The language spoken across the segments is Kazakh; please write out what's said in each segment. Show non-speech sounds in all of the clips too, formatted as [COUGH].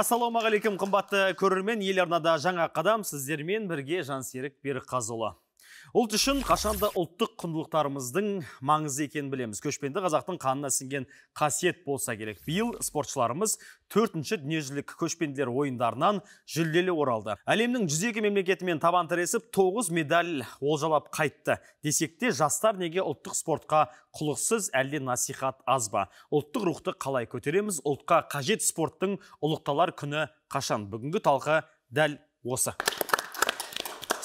ассалаумағалейкум қымбатты көрермен ел арнада жаңа қадам сіздермен бірге жансерік берікқазыұлы ұлт үшін қашанда ұлттық құндылықтарымыздың маңызды екенін білеміз көшпенді қазақтың қанына сіңген қасиет болса керек биыл спортшыларымыз төртінші дүниежүзілік көшпенділер ойындарынан жүлделі оралды әлемнің жүз екі мемлекетімен табан тіресіп тоғыз медаль олжалап қайтты десек жастар неге ұлттық спортқа құлықсыз әлде насихат аз ба ұлттық рухты қалай көтереміз ұлтқа қажет спорттың ұлықталар күні қашан бүгінгі талқы дәл осы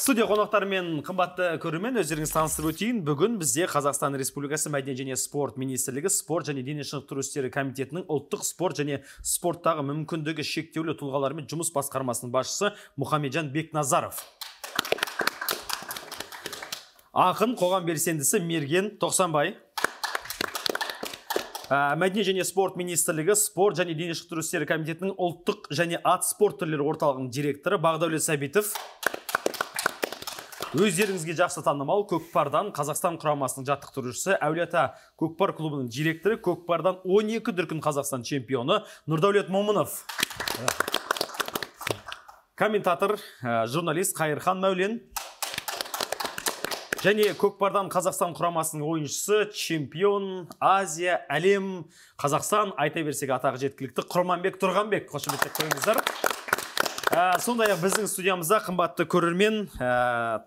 студия қонақтарымен қымбатты көрермен өздеріңіз таныстырып өтейін бүгін бізде қазақстан республикасы мәдениет және спорт министрлігі спорт және дене шынықтыру істері комитетінің ұлттық спорт және спорттағы мүмкіндігі шектеулі тұлғалармен жұмыс басқармасының басшысы мұхамеджан бекназаров ақын қоғам белсендісі мерген тоқсанбай ә, мәдениет және спорт министрлігі спорт және дене шынықтыру істері комитетінің ұлттық және ат спорт түрлері орталығының директоры бағдәулет сәбитов өздеріңізге жақсы танымал көкпардан қазақстан құрамасының жаттықтырушысы әулиеата көкпар клубының директоры көкпардан 12 дүркін қазақстан чемпионы нұрдәулет момынов комментатор э, журналист қайырхан мәулен және көкпардан қазақстан құрамасының ойыншысы чемпион азия әлем қазақстан айта берсек атағы жеткілікті құрманбек тұрғанбек қошеметтеп қойыңыздар ә, сондай ақ біздің студиямызда қымбатты көрермен э,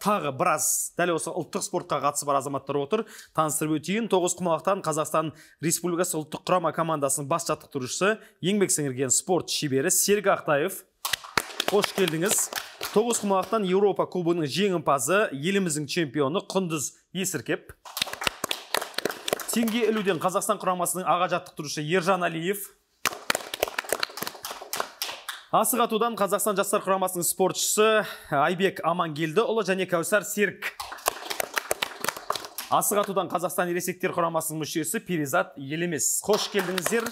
тағы біраз дәл осы ұлттық спортқа қатысы бар азаматтар отыр таныстырып өтейін тоғызқұмалақтан қазақстан республикасы ұлттық құрама командасының бас жаттықтырушысы еңбек сіңірген спорт шебері серік ақтаев қош келдіңіз тоғызқұмалақтан еуропа кубогының жеңімпазы еліміздің чемпионы құндыз есіркеп теңге ілуден қазақстан құрамасының аға жаттықтырушысы ержан алиев асық атудан қазақстан жастар құрамасының спортшысы айбек амангелдіұлы және кәусар серік асық атудан қазақстан ересектер құрамасының мүшесі перизат елемес қош келдіңіздер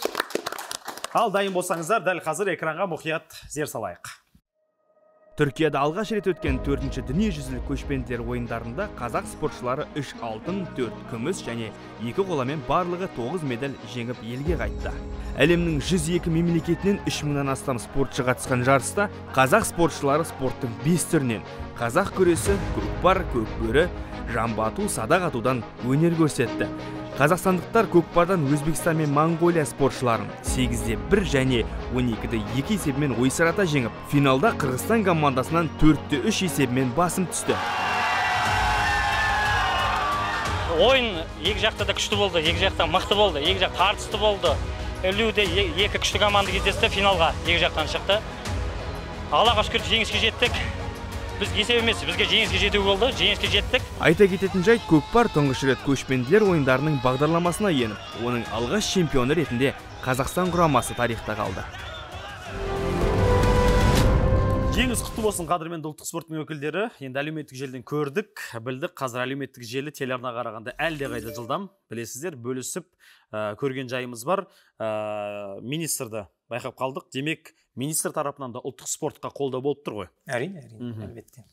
ал дайын болсаңыздар дәл қазір экранға мұқият зер салайық түркияда алғаш рет өткен төртінші дүниежүзілік көшпенділер ойындарында қазақ спортшылары үш алтын төрт күміс және екі қоламен барлығы тоғыз медаль жеңіп елге қайтты әлемнің 102 мемлекетінен үш мыңнан астам спортшы қатысқан жарыста қазақ спортшылары спорттың бес түрінен қазақ күресі көкпар көкбөрі жамбы ату садақ атудан өнер көрсетті қазақстандықтар көкпардан өзбекстан мен моңғолия спортшыларын 8 бір 1 және 12-де 2 есебімен ойсырата жеңіп финалда қырғызстан командасынан 4 үш 3 есебімен басым түсті ойын екі жақта да күшті болды екі жақта мықты болды екі жақ тартысты болды ілуде екі күшті команда кездесті финалға екі жақтан шықты аллаға шүкір жеңіске жеттік біз есеп емес бізге жеңіске жету болды жеңіске жеттік айта кететін жайт көкпар тұңғыш рет көшпенділер ойындарының бағдарламасына еніп оның алғаш чемпионы ретінде қазақстан құрамасы тарихта қалды жеңіс құтты болсын қадірменді ұлттық спорттың өкілдері енді әлеуметтік желіден көрдік білдік қазір әлеуметтік желі телеарнаға қарағанда әлдеқайда жылдам білесіздер бөлісіп көрген жайымыз бар ә, министрді байқап қалдық демек министр тарапынан да ұлттық спортқа қолдау болып тұр ғой әрине әрине әлбетте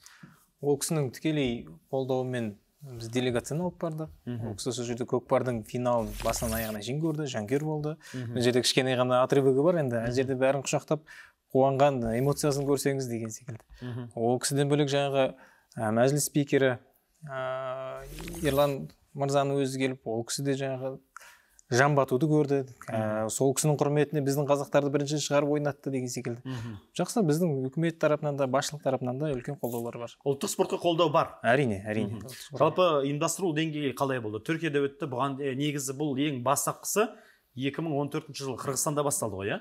ол кісінің тікелей қолдауымен біз делегацияны алып бардық ол кісі сол жерде көкпардың финалын басынан аяғына дейін көрді жанкүйер болды мына жерде кішкене ғана отрывогы бар енді ана жерде бәрін құшақтап қуанған эмоциясын көрсеңіз деген секілді ол кісіден бөлек жаңағы мәжіліс спикері ерлан мырзаның өзі келіп ол кісі де жаңағы жан батуды көрді ә, сол кісінің құрметіне біздің қазақтарды бірінші шығарып ойнатты деген секілді жақсы біздің үкімет тарапынан да басшылық тарапынан да үлкен қолдаулар бар ұлттық спортқа қолдау бар әрине әрине жалпы ұйымдастыру деңгейі қалай болды түркияда өтті бұған негізі бұл ең бастапқысы 2014 жылы қырғызстанда басталды ғой иә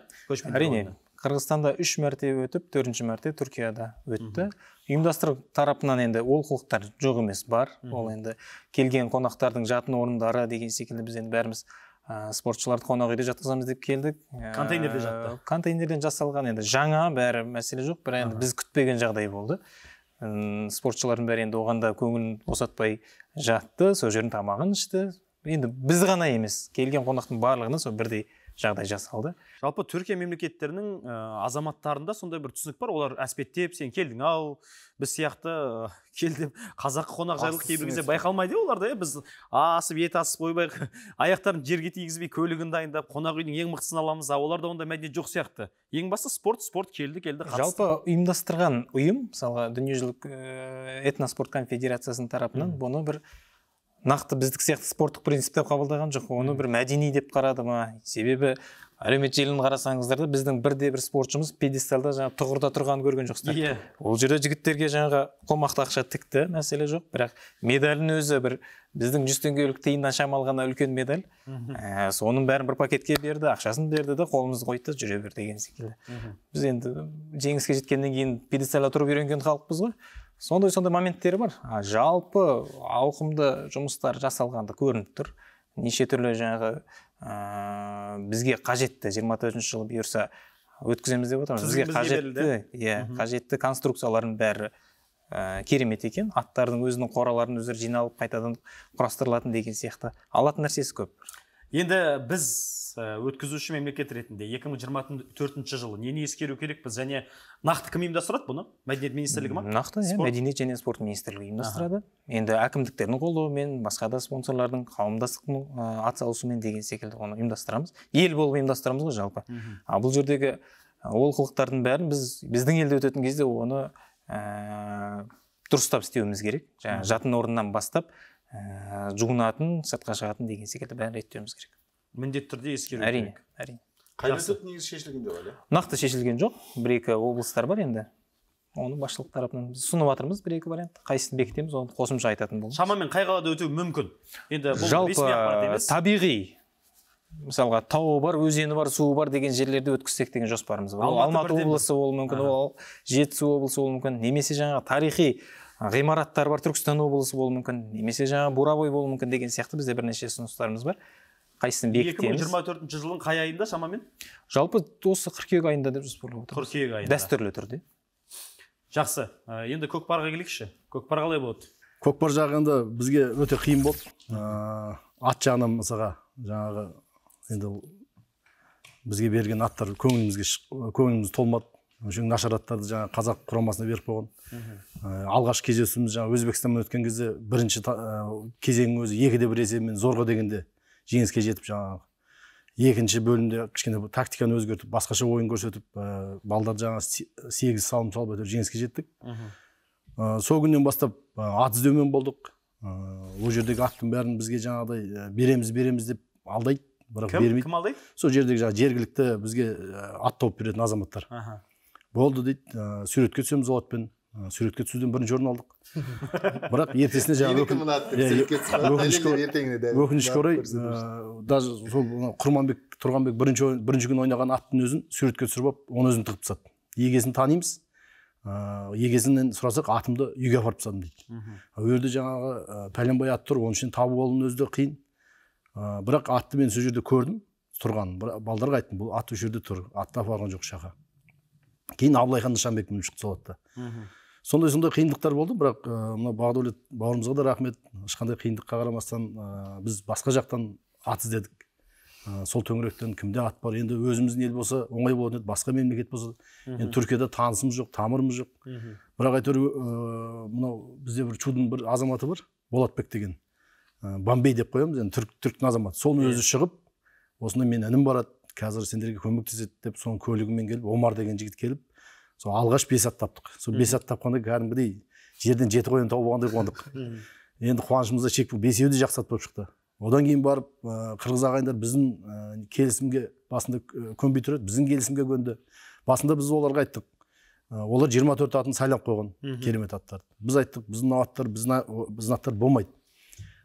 әрине қырғызстанда үш мәрте өтіп төртінші мәрте түркияда өтті ұйымдастыру тарапынан енді олқылықтар жоқ емес бар ол енді келген қонақтардың жатын орындары деген секілді біз енді бәріміз ә, спортшыларды қонақ үйде жатқызамыз деп келдік ә, контейнерде жатты контейнерден жасалған енді жаңа бәрі мәселе жоқ бірақ енді біз күтпеген жағдай болды ә, спортшылардың бәрі енді оған да көңілін босатпай жатты сол жердің тамағын ішті енді біз ғана емес келген қонақтың барлығына сол бірдей жағдай жасалды жалпы түркия мемлекеттерінің э, азаматтарында сондай бір түсінік бар олар әспеттеп сен келдің ау біз сияқты ә, э, келді қазақ қонақжайлық кейбір кезде байқалмайды оларда иә біз асып ет асып ойбай [LAUGHS] аяқтарын жерге тигізбей көлігін дайындап қонақ үйдің ең мықтысын аламыз а оларда ондай мәдениет жоқ сияқты ең бастысы спорт спорт келді келді қатысты. жалпы ұйымдастырған ұйым мысалға дүниежүзілік э, этноспорт конфедерациясының тарапынан бұны бір нақты біздік сияқты спорттық принцип деп қабылдаған жоқ оны бір мәдени деп қарады ма себебі әлеуметтік желіні қарасаңыздар да біздің бірде бір спортшымыз пьедесталда жаңағы тұғырда тұрғанын көрген жоқсыздар иә yeah. ол жерде жігіттерге жаңағы қомақты ақша тікті мәселе жоқ бірақ медалін өзі бір біздің жүз теңгелік тиыннан шамалы ғана үлкен медаль ә, соның бәрін бір пакетке берді ақшасын берді де қолымызды қойды жүре бер деген секілді біз енді жеңіске жеткеннен кейін пьедесталда тұрып үйренген халықпыз ғой сондай сондай моменттері бар жалпы ауқымды жұмыстар жасалғанды көрініп тұр неше түрлі жаңағы ә, бізге қажетті 24 төртінші жылы бұйырса өткіземіз деп отырмыз бізге қажетті иә қажетті конструкциялардың бәрі ә, керемет екен аттардың өзінің қораларын өздері жиналып қайтадан құрастырылатын деген сияқты алатын нәрсесі көп енді біз э, өткізуші мемлекет ретінде 2024 жылы нені ескеру керекпіз және нақты кім ұйымдастырады бұны мәдениет министрлігі ма нақты иә мәдениет және спорт министрлігі ұйымдастырады енді әкімдіктердің қолдауымен басқа да спонсорлардың қауымдастықтың ә, атсалысуымен деген секілді оны ұйымдастырамыз ел болып ұйымдастырамыз ғой жалпы ал бұл жердегі э, олқылықтардың бәрін біз біздің елде өтетін кезде оны ә, дұрыстап істеуіміз керек жаңағы жатын орнынан бастап ә, э, жуынатын сыртқа шығатын деген секілді бәрін реттеуіміз керек міндетті түрде ескеру әрине әрине қай негізі шешілген жоқ әлі нақты шешілген жоқ бір екі облыстар бар енді оны басшылық тарапынан біз ұсынып жатырмыз бір екі вариант қайсысын бекітеміз оны қосымша айтатын боламыз шамамен қай қалада өтуі мүмкін енді бұл жалпы табиғи мысалға тауы бар өзені бар суы бар деген жерлерде өткізсек деген жоспарымыз бар алматы, алматы облысы болуы мүмкін ол жетісу облысы болуы мүмкін немесе жаңағы тарихи ғимараттар бар түркістан облысы болуы мүмкін немесе жаңа буровой болуы мүмкін деген сияқты бізде бірнеше ұсыныстарымыз бар қайсысын бекітеміз екі мың жиырма төртінші жылдың қай айында шамамен жалпы осы қыркүйек айында деп жоспарлап отырмыз қыркүйек айында дәстүрлі түрде жақсы ә, енді көкпарға келейікші көкпар қалай болады көкпар жағы енді бізге өте қиын болды ыыы ә, ат жағынан мысалға жаңағы енді бізге берген аттар көңілімізге көңіліміз толмады жеңіл нашараттарды жаңа қазақ құрамасына беріп қойған ә, алғаш кездесуіміз жаңа өзбекстанмен өткен кезде бірінші ә, кезеңнің өзі екі де бір есебімен зорға дегенде жеңіске жетіп жаңағы екінші бөлімде кішкене тактиканы өзгертіп басқаша ойын көрсетіп ә, балдар жаңа сегіз салым салып әйтеуір жеңіске жеттік ә, сол күннен бастап ә, ат іздеумен болдық ә, ол жердегі аттың бәрін бізге жаңағыдай ә, береміз береміз деп алдайды бірақ кім, бермейді кім алдайды сол жердегі жаңағы жергілікті бізге ат тауып беретін азаматтар болды дейді ә, суретке түсеміз отпен ә, суретке түсуден бірінші орын алдық [LAUGHS] бірақ ертесіне жаңағы иә, өкінішке орай ә, даже сол құрманбек тұрғанбек бірінші бірінші күні ойнаған аттың өзін суретке түсіріп алып оның өзін тығып тастады егесін танимыз ыыы ә, егесінен сұрасақ атымды үйге апарып тастадым дейді ол жерде жаңағы ә, пәленбай ат тұр оның ішінен табу алудың өзі де қиын бірақ атты мен сол жерде көрдім тұрғанын балдарға айттым бұл ат осы жерде тұр атты апарған жоқ шақа кейін абылай хан нышанбек бекпен сол сондай сондай қиындықтар болды бірақ мына бағдәулет бауырымызға да рахмет ешқандай қиындыққа қарамастан біз басқа жақтан ат іздедік сол төңіректен кімде ат бар енді өзіміздің ел болса оңай болатын еді басқа мемлекет болса енді түркияда танысымыз жоқ тамырымыз жоқ бірақ әйтеуір ә, мынау бізде бір чудың бір азаматы бар болатбек деген ә, бомбей деп қоямыз енді түрк түріктің азаматы соның иә. өзі шығып осында менің інім барады қазір сендерге көмектеседі деп соның көлігімен келіп омар деген жігіт келіп сол алғаш бес ат таптық сол бес ат тапқанда кәдімгідей жерден жеті қоян тауып алғандай қуандық [LAUGHS] енді қуанышымызда шек бесеуі де жақсы ат болып шықты одан кейін барып қырғыз ағайындар біздің ә, келісімге басында көнбей тұр біздің келісімге көнді басында біз оларға айттық ә, олар 24 төрт атын сайлап қойған керемет аттарды біз айттық біздің аттар біздің, біздің аттар болмайды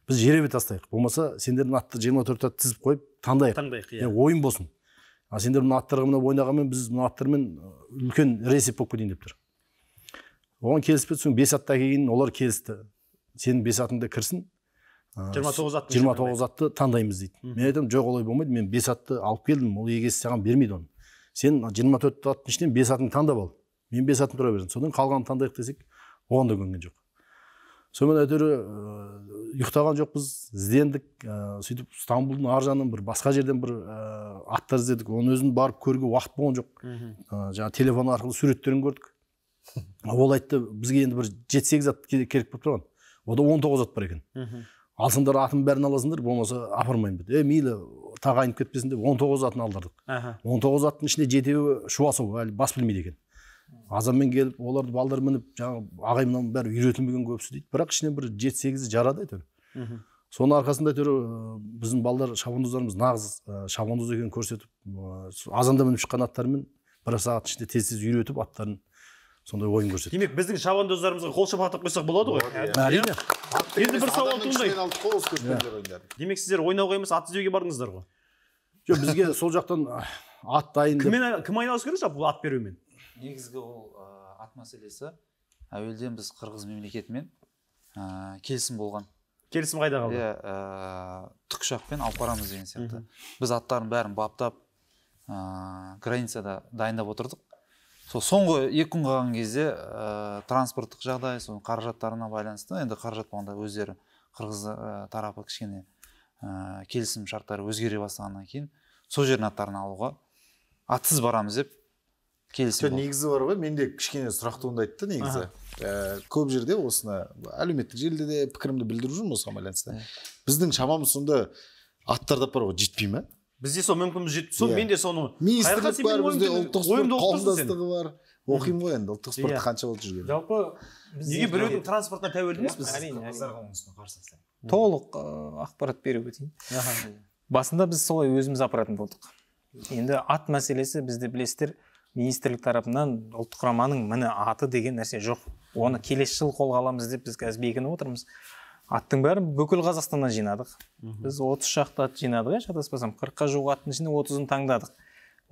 біз жеребе тастайық болмаса сендердің атты 24 төрт атты тізіп қойып таңдайық таңдайық иә ойын болсын ал сендер мына аттарға мынау ойнағанмен біз мына аттармен үлкен ресип болып кетейін деп тұр оған келіспеді соң бес атта әкелген олар келісті сенің бес атыңда кірсін жиырма тоғыз атты жиырма тоғыз атты таңдаймыз дейді мен айтамын жоқ олай болмайды мен бес атты алып келдім ол егесі саған бермейді оны сен жиырма төрт аттың ішінен бес атыңды таңдап ал мен бес атын тұра бердім содан қалғанын таңдайық десек оған да көнген жоқ сонымен әйтеуір ұйықтаған жоқпыз іздендік ә, сөйтіп стамбулдың ар жағынан бір басқа жерден бір ә, аттар іздедік оның өзін барып көруге уақыт болған жоқ ә, жаңағы телефон арқылы суреттерін көрдік [LAUGHS] ол айтты бізге енді бір жеті сегіз зат керек болып тұрған ода он тоғыз зат бар екен алсыңдар атын бәрін аласыңдар болмаса апармаймын деді е мейлі тағайынып кетпесін деп он тоғыз атын алдырдық он тоғыз аттың ішінде жетеуі шуасу әлі бас білмейді екен азанмен келіп оларды балдар мініп жаңағы мынаның бәрі үйретілмеген көбісі дейді бірақ ішінен бір жеті сегізі жарады әйтеуір соның арқасында әйтеуір біздің балдар шабандоздарымыз нағыз шабандоз екенін көрсетіп азанда мініп шыққан аттарымен бір сағат ішінде тез тез үйретіп аттарын сондай ойын көрсетті демек біздің шабандоздарымызға қол шапалақтап қойсақ болады ғой иә. әрине енді бір сауал туындайды иә. демек сіздер ойнауға емес ат іздеуге бардыңыздар ғой жоқ бізге сол жақтан ат дайын кіммен кім айналысу керек жалпы ат берумен негізгі ол ә, ат мәселесі әуелден біз қырғыз мемлекетімен ә, келісім болған келісім қайда қалды иә ә, тікұшақпен алып барамыз деген сияқты біз аттарын бәрін баптап ә, границада дайындап отырдық сол соңғы екі күн қалған кезде ә, транспорттық жағдай соның қаражаттарына байланысты енді қаражат болғанда өздері қырғыз тарапы кішкене ә, келісім шарттары өзгере бастағаннан кейін сол жердің аттарын алуға атсыз барамыз деп келісім негізі бар ғой менде кішкене сұрақ туындайды да негізі ә, көп жерде осыны әлеуметтік желіде де пікірімді білдіріп жүрмін осыған байланысты біздің шамамыз сонда аттар тарап бар ғой жетпей ма бізде сол мүмкін жет сол иә. мен де соны министрлік бар бізде спорт қауымдастығы бар оқимын ғой енді ұлттық спортты иә. қанша болып жүрген жалпы неге біреудің транспортына тәуелді емеспіз әрине толық ақпарат беріп өтейін басында біз солай өзіміз апаратын болдық енді ат мәселесі бізде білесіздер министрлік тарапынан ұлттық құраманың міне аты деген нәрсе жоқ оны келесі жылы қолға аламыз деп біз қазір бекініп отырмыз аттың бәрін бүкіл қазақстаннан жинадық біз отыз шақты ат жинадық иә шатаспасам қырыққа жуық аттың ішінен отызын таңдадық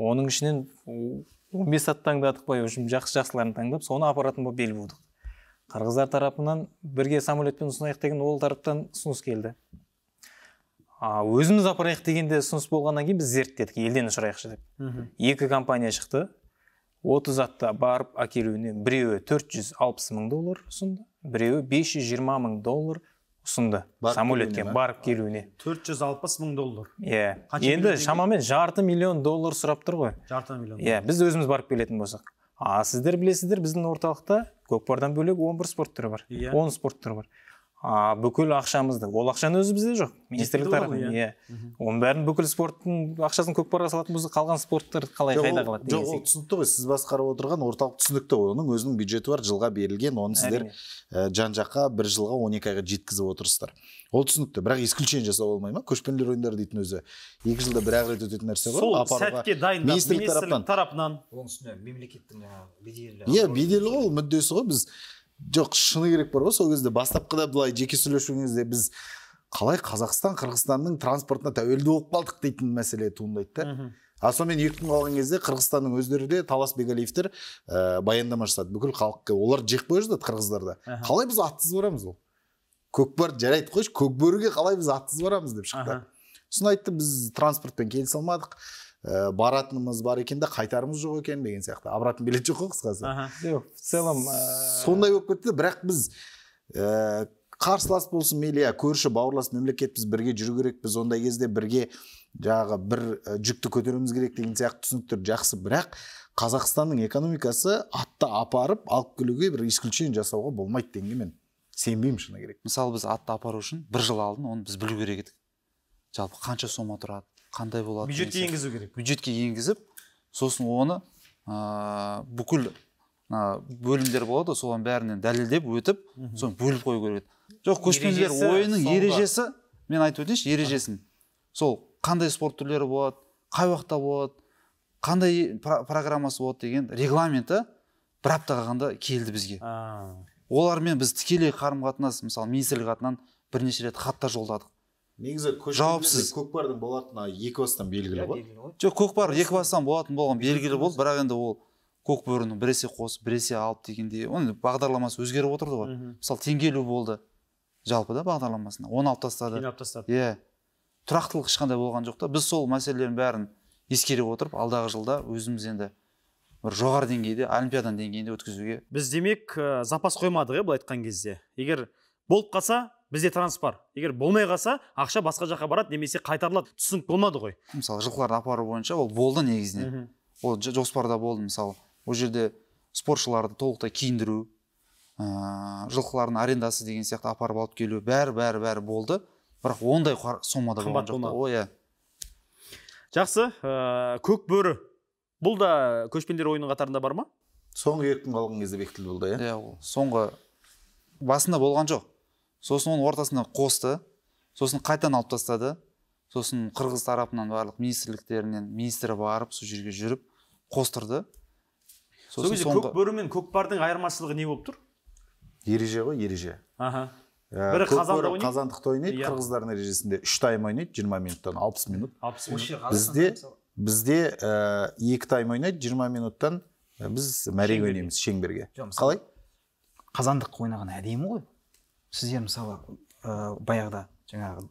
оның ішінен он бес ат таңдадық по общем жақсы жақсыларын таңдап соны апаратын болып бел будық қырғыздар тарапынан бірге самолетпен ұсынайық деген ол тараптан ұсыныс келді а өзіміз апарайық дегенде ұсыныс болғаннан кейін біз зерттедік елден ұшырайықшы деп екі компания шықты отыз атта барып әкелуіне біреуі алпыс мың доллар ұсынды біреуі 520 мың доллар ұсынды самолетке барып келуіне алпыс мың доллар иә енді шамамен жарты миллион доллар сұрап тұр ғой жарты миллион иә біз өзіміз барып келетін болсақ а сіздер білесіздер біздің орталықта көкпардан бөлек 11 спорт түрі бар иә yeah. он спорт түрі бар а, бүкіл ақшамызды ол ақшаның өзі бізде жоқ министрлік тарапынан иә, иә. оның бәрін бүкіл спорттың ақшасын көкпарға салатын болса қалған спорттар қалай қайда қалады жоқ ол түсінікті ғой сіз басқарып отырған орталық түсінікті ғой оның өзінің бюджеті бар жылға берілген оны сіздер ә, жан жаққа бір жылға он екі айға жеткізіп отырсыздар ол түсінікті бірақ исключение жасауға болмай ма көшпенділер ойындары дейтін өзі екі жылда бір ақ рет өтетін нәрсе ғой сол сәтке дайындап министрлік тарапынан оның үстіне мемлекеттің жаңағы беделі иә беделі ғой ол мүддесі ғой біз жоқ шыны керек бар ғой сол кезде бастапқыда былай жеке сөйлесуіңізде кезде біз қалай қазақстан қырғызстанның транспортына тәуелді болып қалдық дейтін мәселе туындайды да а сонымен екі күн қалған кезде қырғызстанның өздері де талас бегалиевтер ә, баяндама жасады бүкіл халыққа олар жек қойып жатады қырғыздарда қалай біз атсыз барамыз ол көкпар жарайды қойшы көкбөріге қалай біз атсыз барамыз деп шықты сосын айтты біз транспортпен келісе алмадық ә, баратынымыз бар екен де қайтарымыз жоқ екен деген сияқты обратный билет жоқ қой қысқасы жоқ в целом сондай болып кетті бірақ біз ә, қарсылас болсын мейлі иә көрші бауырлас мемлекетпіз бірге жүру керекпіз ондай кезде бірге жаңағы бір жүкті көтеруіміз керек деген сияқты түсініктер жақсы бірақ қазақстанның экономикасы атты апарып алып келуге бір исключение жасауға болмайды дегенге мен сенбеймін шыны керек мысалы біз атты апару үшін бір жыл алдын оны біз білу керек едік жалпы қанша сома тұрады қандай болады бюджетке енгізу керек бюджетке енгізіп сосын оны ә, бүкіл ә, бөлімдер болады соған бәрінен дәлелдеп өтіп соны бөліп қою керек жоқ көшпенділер ойынның ережесі мен айтып өтейінші ережесін сол қандай спорт түрлері болады қай уақытта болады қандай программасы болады деген регламенті бір апта қалғанда келді бізге олармен біз тікелей қарым қатынас мысалы министрлік атынан бірнеше рет хаттар жолдадық негізі жауапсыз көкпардың болатыны екі бастан белгілі иә, ғой жоқ көкпар екі бастан болатын болған белгілі болды бірақ енді ол көкбөріні біресе қосып біресе алып дегендей оның бағдарламасы өзгеріп отырды ғой мысалы теңгелу болды жалпы да бағдарламасына оны алып тастады алып тастады иә тұрақтылық ешқандай болған жоқ та біз сол мәселелердің бәрін ескере отырып алдағы жылда өзіміз енді бір жоғары деңгейде олимпиаданың деңгейінде өткізуге біз демек запас қоймадық иә былай айтқан кезде егер болып қалса бізде транс бар егер болмай қалса ақша басқа жаққа барады немесе қайтарылады түсінік болмады ғой мысалы жылқыларды апару бойынша ол болды негізінен ол жоспарда болды мысалы ол жерде спортшыларды толықтай киіндіру ыыы жылқылардың арендасы деген сияқты апарып алып келу бәрі бәрі бәрі болды бірақ ондай сомада болған жоқ иә жақсы көк бөрі. бұл да көшпенділер ойынның қатарында бар ма соңғы екі күн қалған кезде бекітілді бұл да иә, иә соңғы басында болған жоқ сосын оның ортасына қосты сосын қайтадан алып тастады сосын қырғыз тарапынан барлық министрліктерінен министр барып сол жерге жүріп қостырды сол кезде соңғы... көкбөрі мен көкпардың айырмашылығы не болып тұр ереже ғой ереже аха ә, бірі қазанда ойнайды қазандықта ойнайды иә. қырғыздардың ережесінде үш тайм ойнайды жиырма минуттан алпыс минут алпыс минут бізде бізде ә, екі тайм ойнайды жиырма минуттан ә, біз мәреге ойнаймыз шеңберге қалай қазандық ойнаған әдемі ғой сіздер мысалы ә, баяғыда жаңағы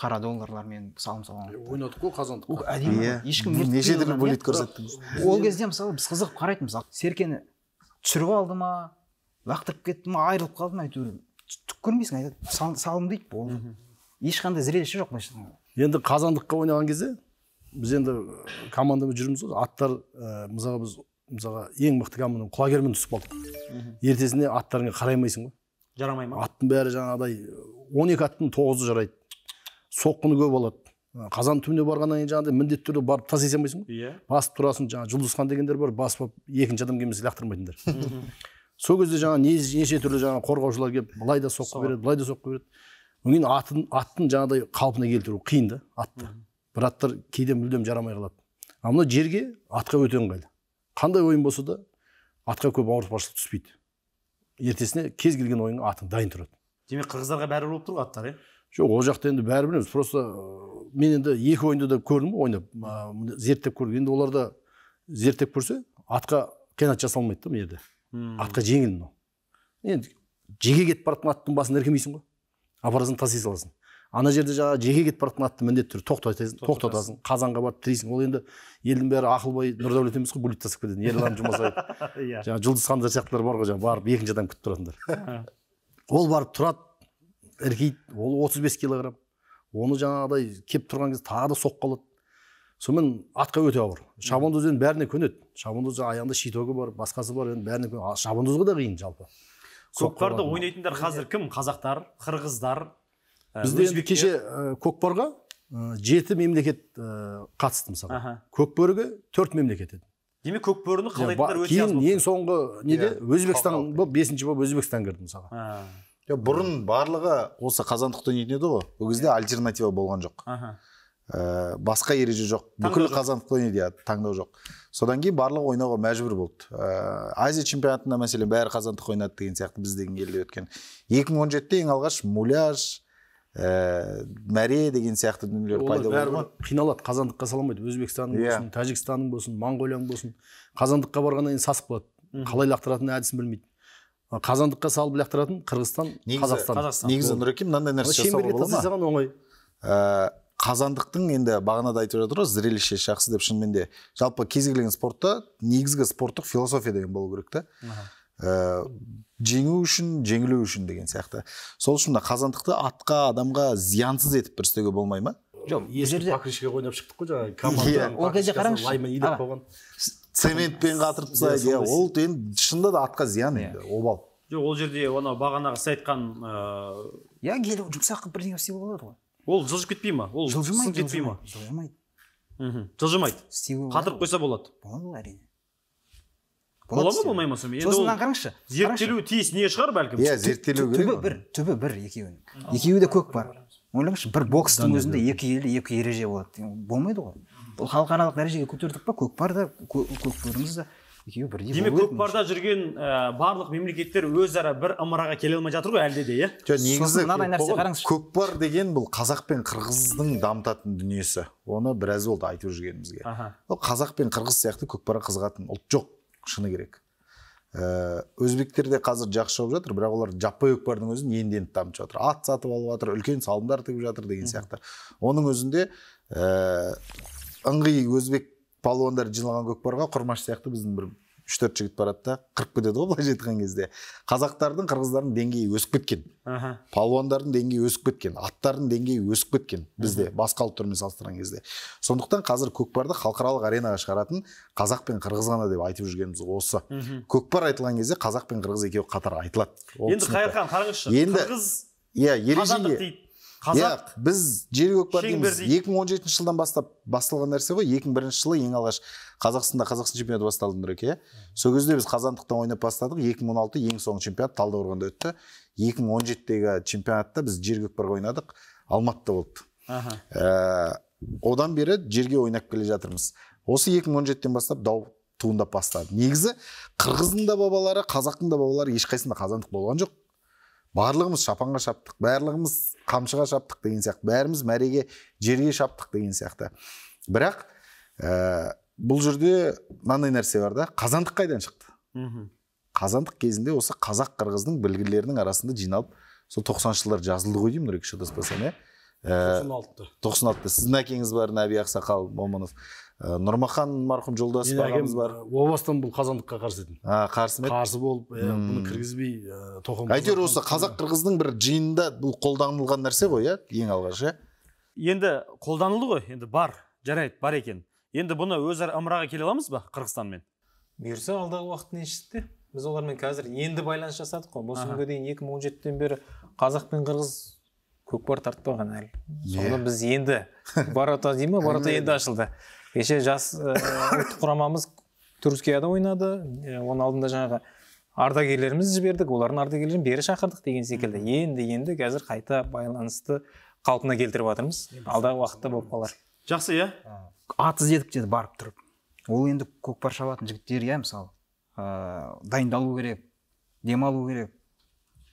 қара долларлармен салым салған ойнадық қой қазандық әдемі yeah. Иә. ешкім неше түрлі иә. көрсеттіңіз ол кезде мысалы біз қызығып қарайтынбыз серкені түсіріп алды ма лақтырып кетті ма айырылып қалды ма әйтеуір түк көрмейсің айтады салым дейді болды ешқандай зрелище жоқ былайша айтқанда енді қазандыққа ойнаған кезде біз енді командамен жүрміз ғой аттар ә, мысалға біз мысалға ең мықты команданың құлагермен түсіп қалдық ертесіне аттарыңа қарай алмайсың ғой жарамай ма аттың бәрі жаңағыдай он екі аттың тоғызы жарайды соққыны көп алады қазан түбіне барғаннан кейін жаңағыдай міндетті түрде барып тас есе алмайсың ғой иә басып тұрасың жаңағы жұлдызхан дегендер бар басып алып екінші адам келмесе лақтырмайтындар [LAUGHS] сол кезде жаңағы неше түрлі жаңағы қорғаушылар келіп былай да соққы береді былай да соққы береді одан кейін атын аттың жаңағыдай қалпына келтіру қиын да атты бір аттар кейде мүлдем жарамай қалады ал мына жерге атқа өте ыңғайлы қандай ойын болса да атқа көп ауыртпашылық түспейді ертесіне кез келген ойынға атың дайын тұрады демек қырғыздарға бәрі болып тұр ғой аттар иә жоқ ол жақта енді бәрі білеміз просто мен енді екі ойынды да көрдім ғой ойнап зерттеп көрдік енді оларда зерттеп көрсе атқа қиянат жасалмайды да мына жерде атқа жеңіл мынау енді жеке кетіп бара жатқан аттың басын іркемейсің ғой апарасың таси саласың ана жерде жаңағы жеке кетіп бара жатқан атты міндетті түрде тоқтатасың тоқтатасың қазанға барып тірейсің ол енді елдің бәрі ақылбай нұрдәулет емес қой булит тастап кететін ерлан жұмасаев [LAUGHS] иә жаңағы жұлдыз хандар сияқтылар бар ғой жаңағы барып екінші адам күтіп тұратындар [LAUGHS] ол барып тұрады іркейді ол отыз бес килограмм оны жаңағыдай кеп тұрған кезде тағы да соққы алады сонымен атқа өте ауыр шабандоз енді бәріне көнеді шабандоз аяғында щитогы бар басқасы бар енді бәріне шабандозға да қиын жалпы көкпарды ойнайтындар қазір кім қазақтар қырғыздар Ә, бізде енді кеше ә, көкпарға ә, жеті мемлекет қатысты мысалы көкбөріге төрт мемлекет еді демек көкбөріні қалайтындар өте кейін ең соңғы неде иә, өзбекстан болып бесінші болып өзбекстан кірді мысалға бұрын барлығы осы қазандық ойнайтын еді ғой ол кезде иә. альтернатива болған жоқ басқа ереже жоқ бүкіл қазандықта ойнайды иә таңдау жоқ содан кейін барлығы ойнауға мәжбүр болды ә, азия чемпионатында мәселен бәрі қазандық ойнады деген сияқты біздің елде өткен 2017-те ең алғаш муляж ә, мәре деген сияқты дүниелер пайда болды ма қиналады қазандыққа алмайды өзбекстанның yeah. Иә. болсын тәжікстанның болсын моңғолияның болсын қазандыққа барғаннан кейін сасып қалады қалай лақтыратынын әдісін білмейді қазандыққа салып лақтыратын қырғызстан қазақстан негізі нұреке мынандай нәрсе шеңберге оңай э, қазандықтың енді бағанада айтып жатыр ғой зрелище жақсы деп шынымен де жалпы кез келген спортта негізгі спорттық философия деген болу керек та Э, жеңу үшін жеңілу үшін деген сияқты сол үшін мына қазандықты атқа адамға зиянсыз етіп бір істеуге болмай ма жоқ бұл жерде покрышкаға ойнап шықтық қой жаңағы иә. команда ол кезде қараңызшы цементпен қатырып тастайды иә, иә ол енді шынында да атқа зиян иә. енді обал жоқ ол жерде анау бағанағы сіз айтқан ыыы э, иә келіп жұмсақ қылып бірдеңе істеуге болады ғой ол жылжып кетпей ма ол жылжымайды кетпей ма жылжымайды мхм жылжымайды қатырып қойса болады болады әрине бола ма болмай ма сонымен сосын қараңызшы зерттелуі тиіс не шығар бәлкім иә зерттелу керек түбі бір түбі бір екеуінің екеуі де көк бар ойлаңызшы бір бокстың өзінде екі ел екі ереже болады болмайды ғой бұл халықаралық дәрежеге көтердік па көк бар да көк көкбөріміз да екеуі бірдей демек көкпарда жүрген ә, барлық мемлекеттер өзара бір ымыраға келе алмай жатыр ғой әлде де иә жоқ негізі мынадай нәрсе қараңызшы көкпар деген бұл қазақ пен қырғыздың дамытатын дүниесі оны біраз болды айтып жүргенімізге ол қазақ пен қырғыз сияқты көкпарға қызығатын ұлт жоқ шыны керек Өзбектерде э, өзбектер қазір жақсы шауып жатыр бірақ олар жаппай көкпардың өзін енді енді дамытып жатыр ат сатып алып жатыр үлкен салымдар тігіп жатыр деген сияқты оның өзінде ііі э, ыңғи өзбек палуандары жиналған көкпарға құрмаш сияқты біздің бір үш төрт жігіт барады да қырып кетеді ғой былайша айтқан кезде қазақтардың қырғыздардың деңгейі өсіп кеткен аха палуандардың деңгейі өсіп кеткен аттардың деңгейі өсіп кеткен бізде басқа ұлттармен салыстырған кезде сондықтан қазір көкпарды халықаралық аренаға шығаратын қазақ пен қырғыз ғана деп айтып жүргеніміз осы көкпар айтылған кезде қазақ пен қырғыз екеуі қатар айтылады енді қайырхан қараңызшы қырғыз иә ереже қазақ yeah, иә, біз жер көкпар дейміз екі мың он жетінші жылдан бастап басталған нәрсе ғой екі мың бірінші жылы ең алғаш қазақстанда қазақстан чемпионаты басталды нұреке сол кезде біз қазандықтан ойнап бастадық екі мың он алты ең соңғы чемпионат талдықорғанда өтті екі мың он жетідегі чемпионатта біз жер көкпарға ойнадық алматыда болды аха ә, одан бері жерге ойнап келе жатырмыз осы екі мың он жетіден бастап дау туындап бастады негізі қырғыздың да бабалары қазақтың да бабалары ешқайсысында қазандық болған жоқ барлығымыз шапанға шаптық барлығымыз қамшыға шаптық деген сияқты бәріміз мәреге жерге шаптық деген сияқты бірақ ә, бұл жерде мынандай нәрсе бар да қазандық қайдан шықты қазандық кезінде осы қазақ қырғыздың білгірлерінің арасында жиналып сол тоқсаныншы жылдары жазылды ғой деймін нұреке шатаспасам иә Э, тоқсан алты тоқсан алтыда сіздің әкеңіз бар нәби ақсақал момынов э, нұрмахан марқұм жолдасов ағамыз бар э, о бастан бұл қазандыққа қарсы едім а қарсы ма қарсы болып иә бұны кіргізбей ә, тоқым әйтеуір осы қазақ қырғыздың бір жиынында бұл қолданылған нәрсе ғой иә ең алғаш иә енді қолданылды ғой енді бар жарайды бар екен енді бұны өзара ымыраға келе аламыз ба қырғызстанмен бұйырса алдағы уақыттың еншісінде біз олармен қазір енді байланыс жасадық қой бұл күнге дейін екі мың он жетіден бері қазақ пен қырғыз көкпар тартпаған әлі иә. соны біз енді ворота дейді ма ворота енді ашылды кеше жас [LAUGHS] ұлттық құрамамыз түркияда ойнады оның алдында жаңағы ардагерлерімізді жібердік олардың ардагерлерін бері шақырдық деген секілді енді енді қазір қайта байланысты қалпына келтіріп жатырмыз алдағы уақытта болып қалар жақсы иә ат іздедік деді барып тұрып ол енді көкпар шабатын жігіттер иә мысалы ыыы дайындалу керек демалу керек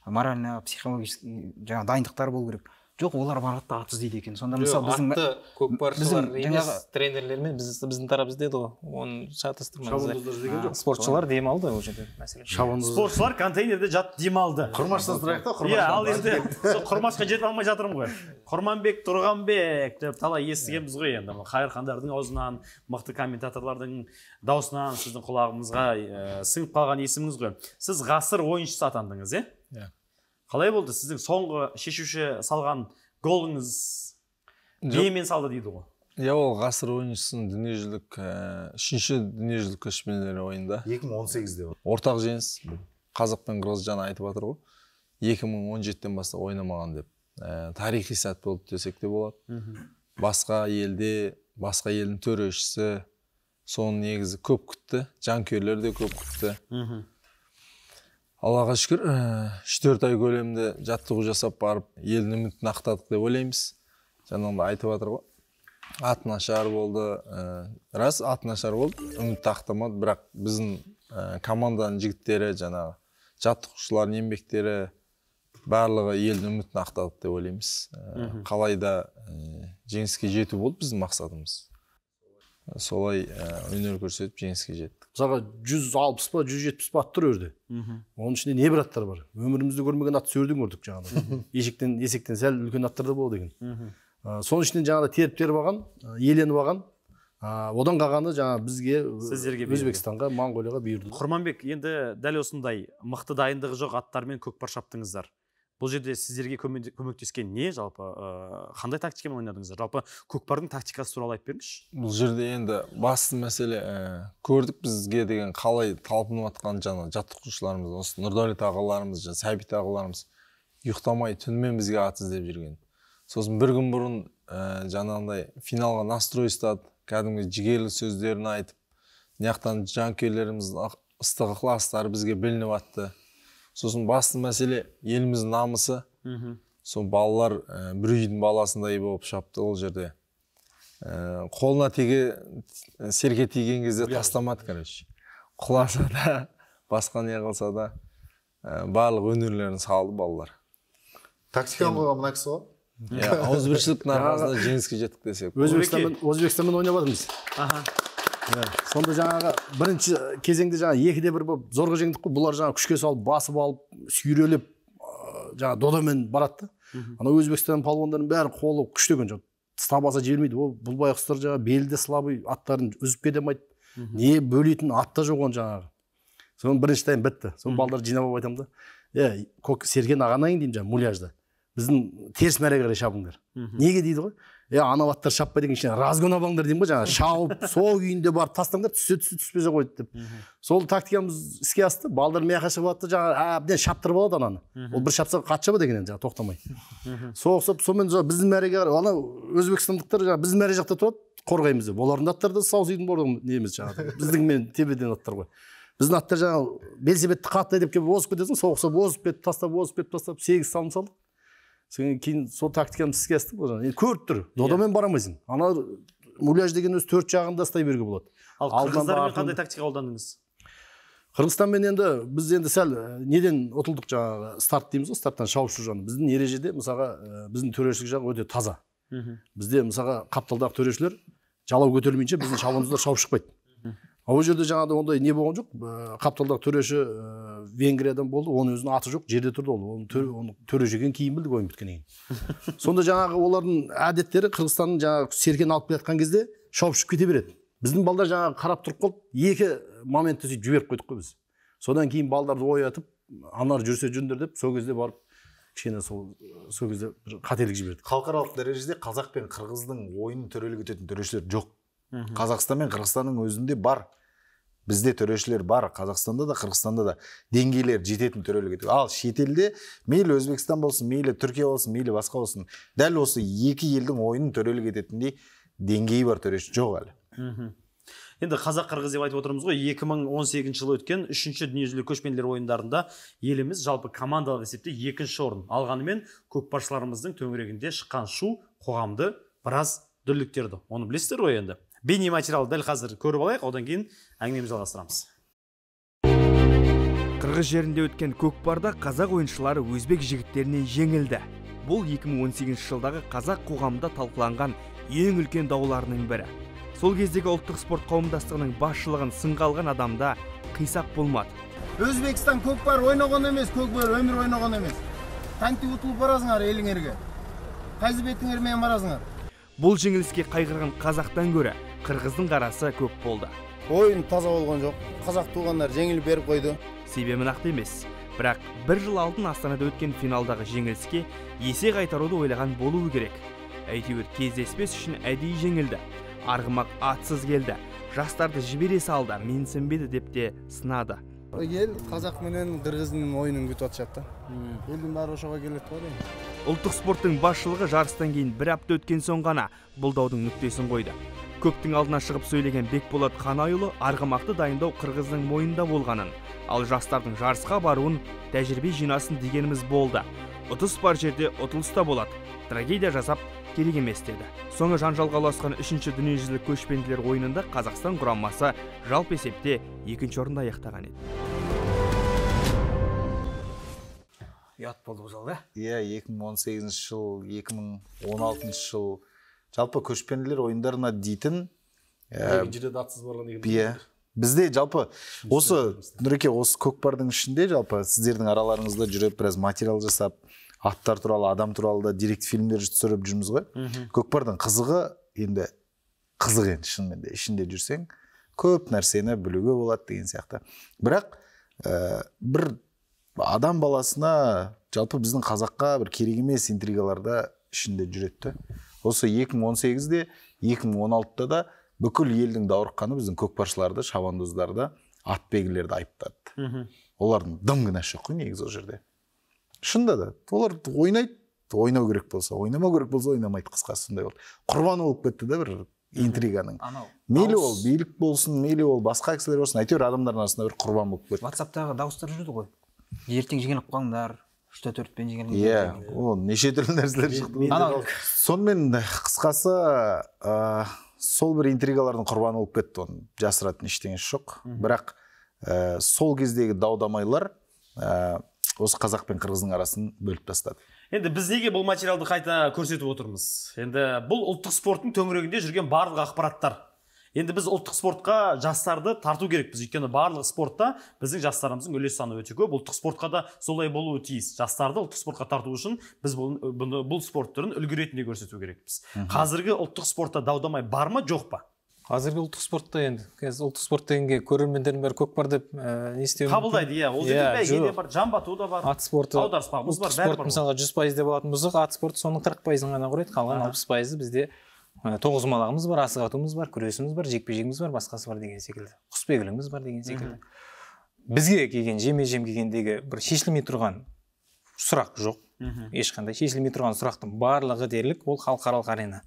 морально психологический жаңағы дайындықтар болу керек жоқ олар барады да ат іздейді екен сонда мысалы біздің атты көкпаршылар емес тренерлер біздің тарап іздеді ғой оны шатыстырмаңыздар жоқ спортшылар демалды ол жерде мәселе спортшылар контейнерде жатып демалды құрмаштан сұрайық та құрмаш иә ал енді сол құрмашқа жетіп алмай жатырмын ғой құрманбек тұрғанбек деп талай естігенбіз ғой енді қайырхандардың аузынан мықты комментаторлардың дауысынан сіздің құлағымызға э, сіңіп қалған есіміңіз ғой сіз ғасыр ойыншысы атандыңыз иә иә қалай болды сіздің соңғы шешуші салған голыңыз немен салды дейді ғой иә ол ғасыр ойыншысының дүниежүзілік э, үшінші дүниежүзілік көшпенділер ойынында 2018-де ортақ жеңіс қазақ пен қырғыз айтып жатыр ғой 2017 жетіден бастап ойнамаған деп ә, тарихи сәт болды десек те болады басқа елде басқа елдің төрешісі соны негізі көп күтті жанкүйерлер де көп күтті мхм аллаға шүкір э, үш төрт ай көлемінде жаттығу жасап барып елдің үмітін ақтадық деп ойлаймыз жаңағыдай айтып жатыр ғой ат нашар болды ә, рас атына нашар болды үміт ақтамады бірақ біздің ә, команданың жігіттері жаңағы жаттығушылардың еңбектері барлығы елдің үмітін ақтадық деп ойлаймыз ә, қалайда ә, жеңіске жету болды біздің мақсатымыз солай өнер көрсетіп жеңіске жет мысалға жүз алпыс па жүз жетпіс па ат тұр өрде оның ішінде небір аттар бар өмірімізде көрмеген атты жерден көрдік жаңағыдай ешектен есектен сәл үлкен аттар да болады екен соның ішінен жаңағыдай теріп теріп алған иеленіп алған одан қалғаны жаңа бізге сіздерге өзбекстанға моңғолияға бұйырды құрманбек енді дәл осындай мықты дайындығы жоқ аттармен көкпар шаптыңыздар бұл жерде сіздерге көмектескен не жалпы ыыы э, қандай тактикамен ойнадыңыздар жалпы көкпардың тактикасы туралы айтып беріңізші бұл жерде енді басты мәселе ә, көрдік бізге деген қалай талпынып жатқан жаңағы жаттықтырушыларымыз осы нұрдәулет ағаларымыз жаңа сәбит ағаларымыз ұйықтамай түнімен бізге ат іздеп жүрген сосын бір күн бұрын ә, жаңағындай финалға настрой ұстады кәдімгі жігерлі сөздерін айтып мына жақтан жанкүйерлеріміздің ыстық ықыластары бізге білініп жатты сосын басты мәселе еліміздің намысы сол балалар ә, бір үйдің баласындай болып шапты ол жерде ә, қолына теге серке тиген кезде тастамады короче құласа да басқа не қылса да ә, барлық өнерлерін салды балалар тактиканы қойған мына кісі ғой иә ауызбіршіліктің арқасында жеңіске жеттік десек өзбекстанмен ойнап жатырмыз сонда жаңағы бірінші кезеңде жаңағы екіде бір болып зорға жеңдік қой бұлар жаңағы күшке салып басып алып сүйрелеп жаңағы додамен барады да анау өзбекстан палуандарының бәрі қолы күшті екен стабаса баса жібермейді ол бұл байғұстар жаңағы белі де слабый аттарын үзіп кете алмайды не бөлейтін ат та жоқ оның жаңағы соны бірінші тайм бітті соны балдарды жинап алып айтамын да е көк серген ағанайын деймін жаңағы муляжда біздің теріс мәреге қарай шабыңдар неге дейді ғой е аттар шаппа деген кішкене разгон алыңдар деймін ғой жаңағы шауып сол күйінде барып тастаңдар түссе түссе түспесе қойды деп сол тактикамыз іске асты балдар мына жаққа шығып жатты жаңағы әбден шаптырып алады ананы ол бір шапса қатты шабады екен енді жаңағы тоқтамай соғысып сонымен жаңағы біздің мәреге қарап анау өзбекстандықтар жаңағы біздің мәре жақта тұрады қорғаймыз деп олардың аттары да саусидың үйдің бордың неміз жаңағы біздің мен тебеден аттар ғой біздің аттар жаңағы велосипедті қатты айдап келіп озып кетесің соғысып озып кетіп тастап озып кетіп тастап сегіз салым салдық содан кейін сол тактиканы іске асты енді көріп тұр додамен бара алмайсың ана муляж деген өзі төрт жағында ұстай беруге болады ал қырғыздармен қандай тактика қолдандыңыз қырғызстанмен енді біз енді сәл неден ұтылдық жаңағы старт дейміз ғой старттан шауып шығу жағынан біздің ережеде мысалға біздің төрешілік жағы өте таза бізде мысалға қапталдағы төрешілер жалау көтерілмейінше біздің шабуымыздар шауып шықпайды ол жерде жаңағыдай ондай не болған жоқ қапталдағы төреші э, венгриядан болды оның өзінің аты жоқ жерде тұрды ол оны төр, төреші екенін кейін білдік ойын біткеннен кейін [LAUGHS] сонда жаңағы олардың әдеттері қырғызстанның жаңағы серкені алып келе жатқан кезде шауып ішіп кете береді біздің балдар жаңағы қарап тұрып қалды екі моментті сөйтіп жіберіп қойдық қой біз содан кейін балдарды оятып аналар жүрсе жүріңдер деп сол кезде барып кішкене сол сол кезде бір қателік жіберді халықаралық дәрежеде қазақ пен қырғыздың ойынын төрелік ететін төрешілер жоқ қазақстан мен қырғызстанның өзінде бар бізде төрешілер бар қазақстанда да қырғызстанда да деңгейлер жететін төрелік ету ал шетелде мейлі өзбекстан болсын мейлі түркия болсын мейлі басқа болсын дәл осы екі елдің ойынын төрелік ететіндей деңгейі бар төреші жоқ әлі енді қазақ қырғыз деп айтып отырмыз ғой 2018 жылы өткен үшінші дүниежүзілік көшпенділер ойындарында еліміз жалпы командалық есепте екінші орын алғанымен көкпаршыларымыздың төңірегінде шыққан шу қоғамды біраз дүрліктерді оны білесіздер ғой енді бейнематериал дәл қазір көріп алайық одан кейін әңгімемізді жалғастырамыз қырғыз жерінде өткен көкпарда қазақ ойыншылары өзбек жігіттерінен жеңілді бұл 2018 жылдағы қазақ қоғамында талқыланған ең үлкен дауларының бірі сол кездегі ұлттық спорт қауымдастығының басшылығын сынға алған адамда қисап болмады өзбекстан көкпар ойнаған емес көкпар өмір ойнаған емес таңти ұтылып барасыңар еліңерге қазы бетіңермен барасыңар бұл жеңіліске қайғырған қазақтан гөрі қырғыздың қарасы көп болды ойын таза болған жоқ қазақ туғандар жеңіл беріп қойды себебі нақты емес бірақ бір жыл алдын астанада өткен финалдағы жеңіліске есе қайтаруды ойлаған болуы керек әйтеуір кездеспес үшін әдейі жеңілді арғымақ атсыз келді жастарды жібере салды менсінбеді деп те сынады ел қазақ менен қырғыздың ойынын күтіп жатышады да елдің бәрі ошоға келеді ғой ұлттық спорттың басшылығы жарыстан кейін бір апта өткен соң ғана бұлдаудың нүктесін қойды Көптің алдына шығып сөйлеген бекболат қанайұлы арғымақты дайындау қырғыздың мойнында болғанын ал жастардың жарысқа баруын тәжірибе жинасын дегеніміз болды ұтыс бар жерде ұтылыс та болады трагедия жасап керек емес деді соңы жанжалға ұласқан үшінші дүниежүзілік көшпенділер ойынында қазақстан құрамасы жалпы есепте екінші орында аяқтаған еді ұят болды иә иә жыл екі жыл жалпы көшпенділер ойындарына дейтін иә бізде жалпы осы нұреке осы көкпардың ішінде жалпы сіздердің араларыңызда жүріп біраз материал жасап аттар туралы адам туралы да директ фильмдер түсіріп жүрміз ғой көкпардың қызығы енді қызық енді шынымен де ішінде жүрсең көп нәрсені білуге болады деген сияқты бірақ ә, бір адам баласына жалпы біздің қазаққа бір керек емес интригаларда ішінде жүреді осы 2018-де 2016-да да бүкіл елдің даурыққаны біздің көкпаршыларды шабандоздарды атбегілерді айыптады олардың дым кінәсі жоқ қой негізі ол жерде шынында да олар ойнайды ойнау керек болса ойнамау керек болса ойнамайды қысқасы сондай болды құрбаны болып кетті да бір интриганың анау мейлі ол билік болсын мейлі ол басқа кісілер болсын әйтеуір адамдардың арасында бір құрбан болып кетті ватсаптағы дауыстар жүрді ғой ертең жеңіліп қалыңдар те төртпен жеген иә ол неше түрлі нәрселер шықты сонымен қысқасы ә, сол бір интригалардың құрбаны болып кетті оны жасыратын ештеңесі жоқ бірақ ә, сол кездегі дау дамайлар осы қазақ пен қырғыздың арасын бөліп тастады енді біз неге бұл материалды қайта көрсетіп отырмыз енді бұл ұлттық спорттың төңірегінде жүрген барлық ақпараттар енді біз ұлттық спортқа жастарды тарту керекпіз өйткені барлық спортта біздің жастарымыздың үлес саны өте көп ұлттық спортқа да солай болуы тиіс жастарды ұлттық спортқа тарту үшін біз бұл, бұл, бұл спорт түрін үлгі ретінде көрсету керекпіз қазіргі ұлттық спортта дау дамай бар ма жоқ па қазіргі ұлттық спортта енді қазір ұлттық спорт дегенге көрермендердің бәрі көкпар деп ә, не істеу қабылдайды иә ол жерде иә, бәйге де бар жамбы ату да бар ат спорты аударыспағымыз бар спорт мысалға жүз пайыз деп алатын болсақ ат спорты соның қырық пайызын ғана құрайды қалған алпыс пайызы бізде тоғызқұмалағымыз бар асық атуымыз бар күресіміз бар жекпе жегіміз бар басқасы бар деген секілді құсбегіліміз бар деген секілді бізге келген жеме жем келгендегі бір шешілмей тұрған сұрақ жоқ мхм ешқандай шешілмей тұрған сұрақтың барлығы дерлік ол халықаралық арена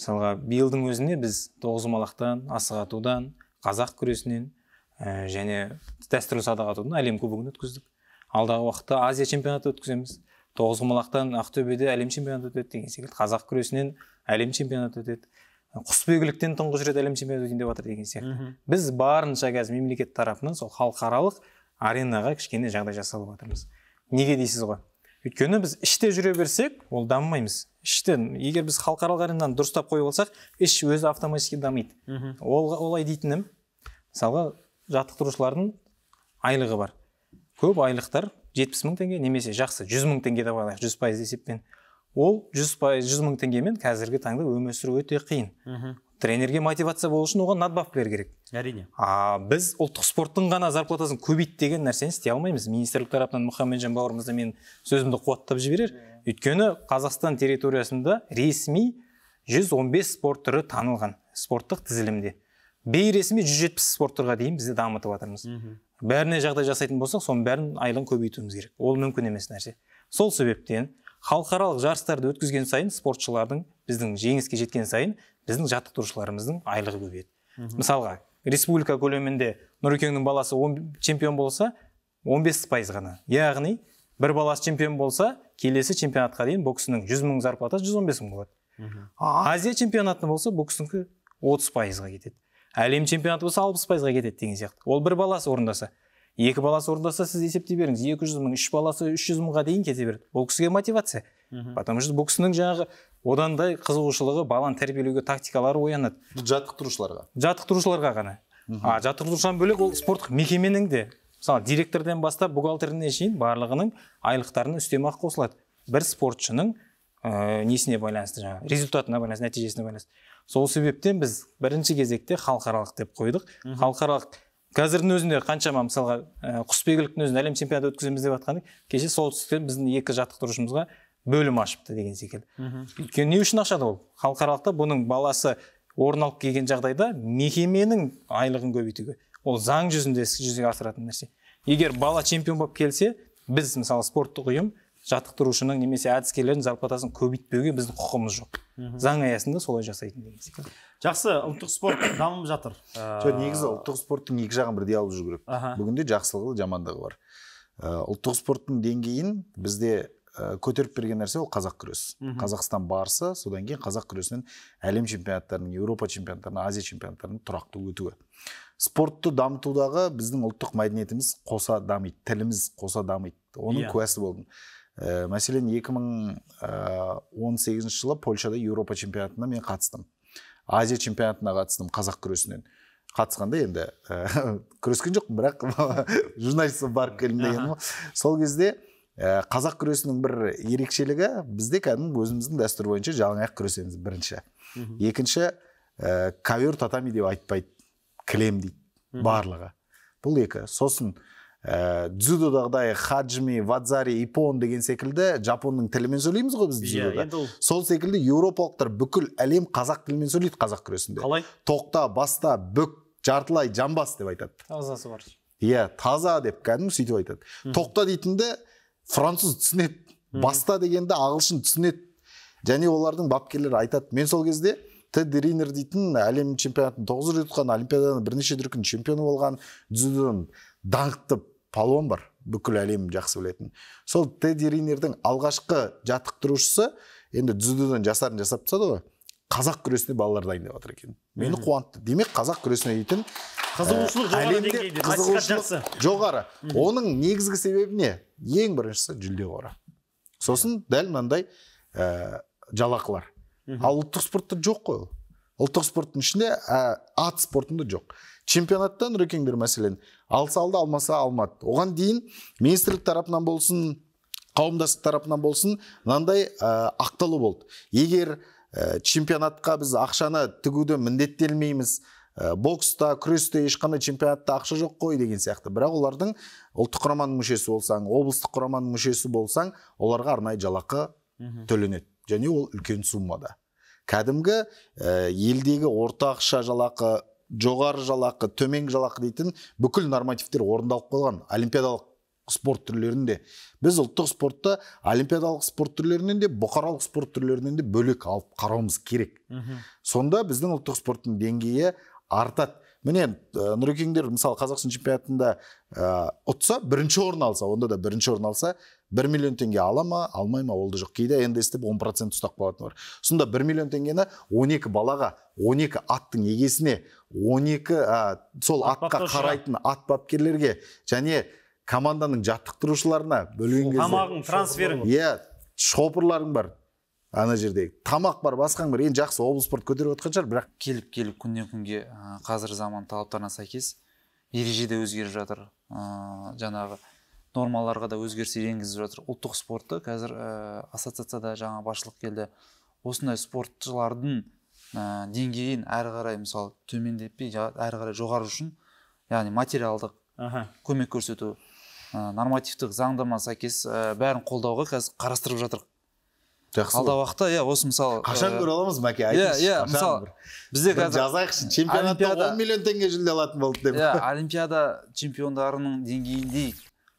мысалға биылдың өзінде біз тоғызқұмалақтан асық атудан қазақ күресінен ә, және дәстүрлі садақ атудан әлем кубогын өткіздік алдағы уақытта азия чемпионаты өткіземіз тоғызқұмалақтан ақтөбеде әлем чемпионаты өтеді деген секілді қазақ күресінен әлем чемпионаты өтеді құсбегіліктен тұңғыш рет әлем чемпионаты өтейін деп жатыр деген сияқты біз барынша қазір мемлекет тарапынан сол халықаралық аренаға кішкене жағдай жасалып жатырмыз неге дейсіз ғой өйткені біз іште жүре берсек ол дамымаймыз іштен егер біз халықаралық аренаны дұрыстап қойып алсақ іш өзі автоматически дамиды ол олай дейтінім мысалға жаттықтырушылардың айлығы бар көп айлықтар жетпіс мың теңге немесе жақсы жүз мың теңге деп алайық жүз пайыз есеппен ол жүз пайыз жүз мың теңгемен қазіргі таңда өмір сүру өте қиын мхм тренерге мотивация болу үшін оған надбавкілер керек әрине а біз ұлттық спорттың ғана зарплатасын көбейт деген нәрсені істей алмаймыз министрлік тарапынан мұхаммеджан бауырымыз да менің сөзімді қуаттап жіберер өйткені қазақстан территориясында ресми 115 спорт түрі танылған спорттық тізілімде бейресми 170 спорт түрға дейін бізде дамытып жатырмыз бәріне жағдай жасайтын болсақ соның бәрін айлығын көбейтуіміз керек ол мүмкін емес нәрсе сол себептен халықаралық жарыстарды өткізген сайын спортшылардың біздің жеңіске жеткен сайын біздің жаттықтырушыларымыздың айлығы көбейеді мысалға республика көлемінде нұрекеңнің баласы он, чемпион болса 15 бес пайыз ғана яғни бір баласы чемпион болса келесі чемпионатқа дейін бұл кісінің жүз мың зарплатасы жүз он бес мың болады азия чемпионаты болса бұл кісінікі отыз пайызға кетеді әлем чемпионаты болса алпыс пайызға кетеді деген сияқты ол бір баласы орындаса екі баласы орындаса сіз есептей беріңіз екі жүз мың үш баласы үш жүз мыңға дейін кете береді бұл кісіге мотивация мхм потому что бұл кісінің жаңағы одан да қызығушылығы баланы тәрбиелеуге тактикалары оянады жаттықтырушыларға жаттықтырушыларға ғана а жаттықтырушыдан бөлек ол спорттық мекеменің де мысалы директордан бастап бухгалтеріне шейін барлығының айлықтарына үстемақы қосылады бір спортшының ә, несіне байланысты жаңағы результатына байланысты нәтижесіне байланысты сол себептен біз бірінші кезекте халықаралық деп қойдық халықаралық қазірдің өзінде қаншама мысалға э, құсбегіліктің өзінде әлем чемпионаты өткіземіз деп жатқанда кеше солтүстіктен біздің екі жаттықтырушымызға бөлім ашыпты деген секілді өйткені не үшін ашады ол халықаралықта бұның баласы орын алып келген жағдайда мекеменің айлығын көбейтуге ол заң жүзінде жүзеге асыратын нәрсе егер бала чемпион болып келсе біз мысалы спорттық ұйым жаттықтырушының немесе әдіскерлердің зарплатасын көбейтпеуге біздің құқығымыз жоқ заң аясында солай жасайтын деген секілді жақсы ұлттық спорт дамып жатыр жоқ негізі ә, ұлттық спорттың екі жағын бірдей алып жүру керек бүгінде жақсылығы жамандығы бар ә, ұлттық спорттың деңгейін бізде ә, көтеріп берген нәрсе ол қазақ күресі қазақстан барысы содан кейін қазақ күресінен әлем чемпионаттарының еуропа чемпионаттарына азия чемпионаттарының тұрақты өтуі спортты дамытудағы біздің ұлттық мәдениетіміз қоса дамиды тіліміз қоса дамиды оның yeah. Иә. куәсі болдым ә, мәселен 2018 жылы польшада еуропа чемпионатына мен қатыстым азия чемпионатына қатыстым қазақ күресінен қатысқанда енді ә, [LAUGHS] күрескен жоқпын бірақ [LAUGHS] журналист барып келдім дегенім сол кезде э, қазақ күресінің бір ерекшелігі бізде кәдімгі өзіміздің дәстүр бойынша жалаңаяқ күресеміз бірінші екінші ә, ковер татами деп айтпайды кілем дейді барлығы бұл екі сосын ә, э, дзюдодағыдай хаджми вадзари ипон деген секілді жапонның тілімен сөйлейміз ғой біз иә, дзюдода yeah, сол секілді еуропалықтар бүкіл әлем қазақ тілімен сөйлейді қазақ күресінде қалай тоқта баста бүк жартылай жамбас деп айтады тазасы бар иә yeah, таза деп кәдімгі сөйтіп айтады mm -hmm. тоқта дейтінді француз түсінеді mm -hmm. баста дегенді ағылшын түсінеді және олардың бапкерлері айтады мен сол кезде тед ринер дейтін әлем чемпионатын тоғыз рет ұтқан олимпиаданың бірнеше дүркін чемпионы болған дзюдодан даңқты палуан бар бүкіл әлем жақсы білетін сол тедди ринердің алғашқы жаттықтырушысы енді дзюдодан жасарын жасап тастады ғой қазақ күресіне балалар дайындап жатыр екен мені қуантты демек қазақ күресіне дейтін қызығушылық жоғары оның негізгі себебі не ең біріншісі жүлде қоры сосын дәл мынандай ә, жалақылар ал ұлттық спортта жоқ қой ұлттық спорттың ішінде ә, ат спортында жоқ чемпионаттан нұрекеңдер мәселен алса алды алмаса алмады оған дейін министрлік тарапынан болсын қауымдастық тарапынан болсын мынандай ә, ақталу болды егер чемпионатқа біз ақшаны тігуді міндеттелмейміз ә, бокста күресте ешқандай чемпионатта ақша жоқ қой деген сияқты бірақ олардың ұлттық құраманың мүшесі болсаң облыстық құраманың мүшесі болсаң оларға арнайы жалақы төленеді және ол үлкен суммада кәдімгі ә, елдегі ортақша жалақы жоғары жалақы төменгі жалақы дейтін бүкіл нормативтер орындалып қойған олимпиадалық спорт түрлерінде біз ұлттық спортты олимпиадалық спорт түрлерінен де бұқаралық спорт түрлерінен де бөлек алып қарауымыз керек Үху. сонда біздің ұлттық спорттың деңгейі артады міне ә, нұрекеңдер мысалы қазақстан чемпионатында ә, ұтса бірінші орын алса онда да бірінші орын алса бір миллион теңге ала ма алмай ма ол да жоқ кейде ндс деп он процент ұстап қалатыны бар сонда бір миллион теңгені 12 балаға 12 аттың егесіне он екі сол атқа қарайтын ат бапкерлерге және команданың жаттықтырушыларына бөлген кезде тамағың трансферің иә шопырларың бар ана жерде. тамақ бар басқаң бар енді жақсы облыс спорт көтеріп жатқан шығар бірақ келіп келіп күннен күнге қазір заман талаптарына сәйкес ереже де өзгеріп жатыр ә, жаңағы нормаларға да өзгерістер енгізіп жатыр ұлттық спортты қазір ассоциацияда жаңа басшылық келді осындай спортшылардың ә, деңгейін әрі қарай мысалы төмендетпей әрі қарай жоғары үшін яғни материалдық Аха. көмек көрсету ә, нормативтік заңдама сәйкес ә, бәрін қолдауға қазір қарастырып жатыр жақсы алдағы уақытта иә осы мысалы қашан ә, көре аламыз мәке иә иә мысалы бізде қазір жазайықшы чемпионатта он миллион теңге жүлде алатын болды деп [LAUGHS] иә олимпиада чемпиондарының деңгейіндей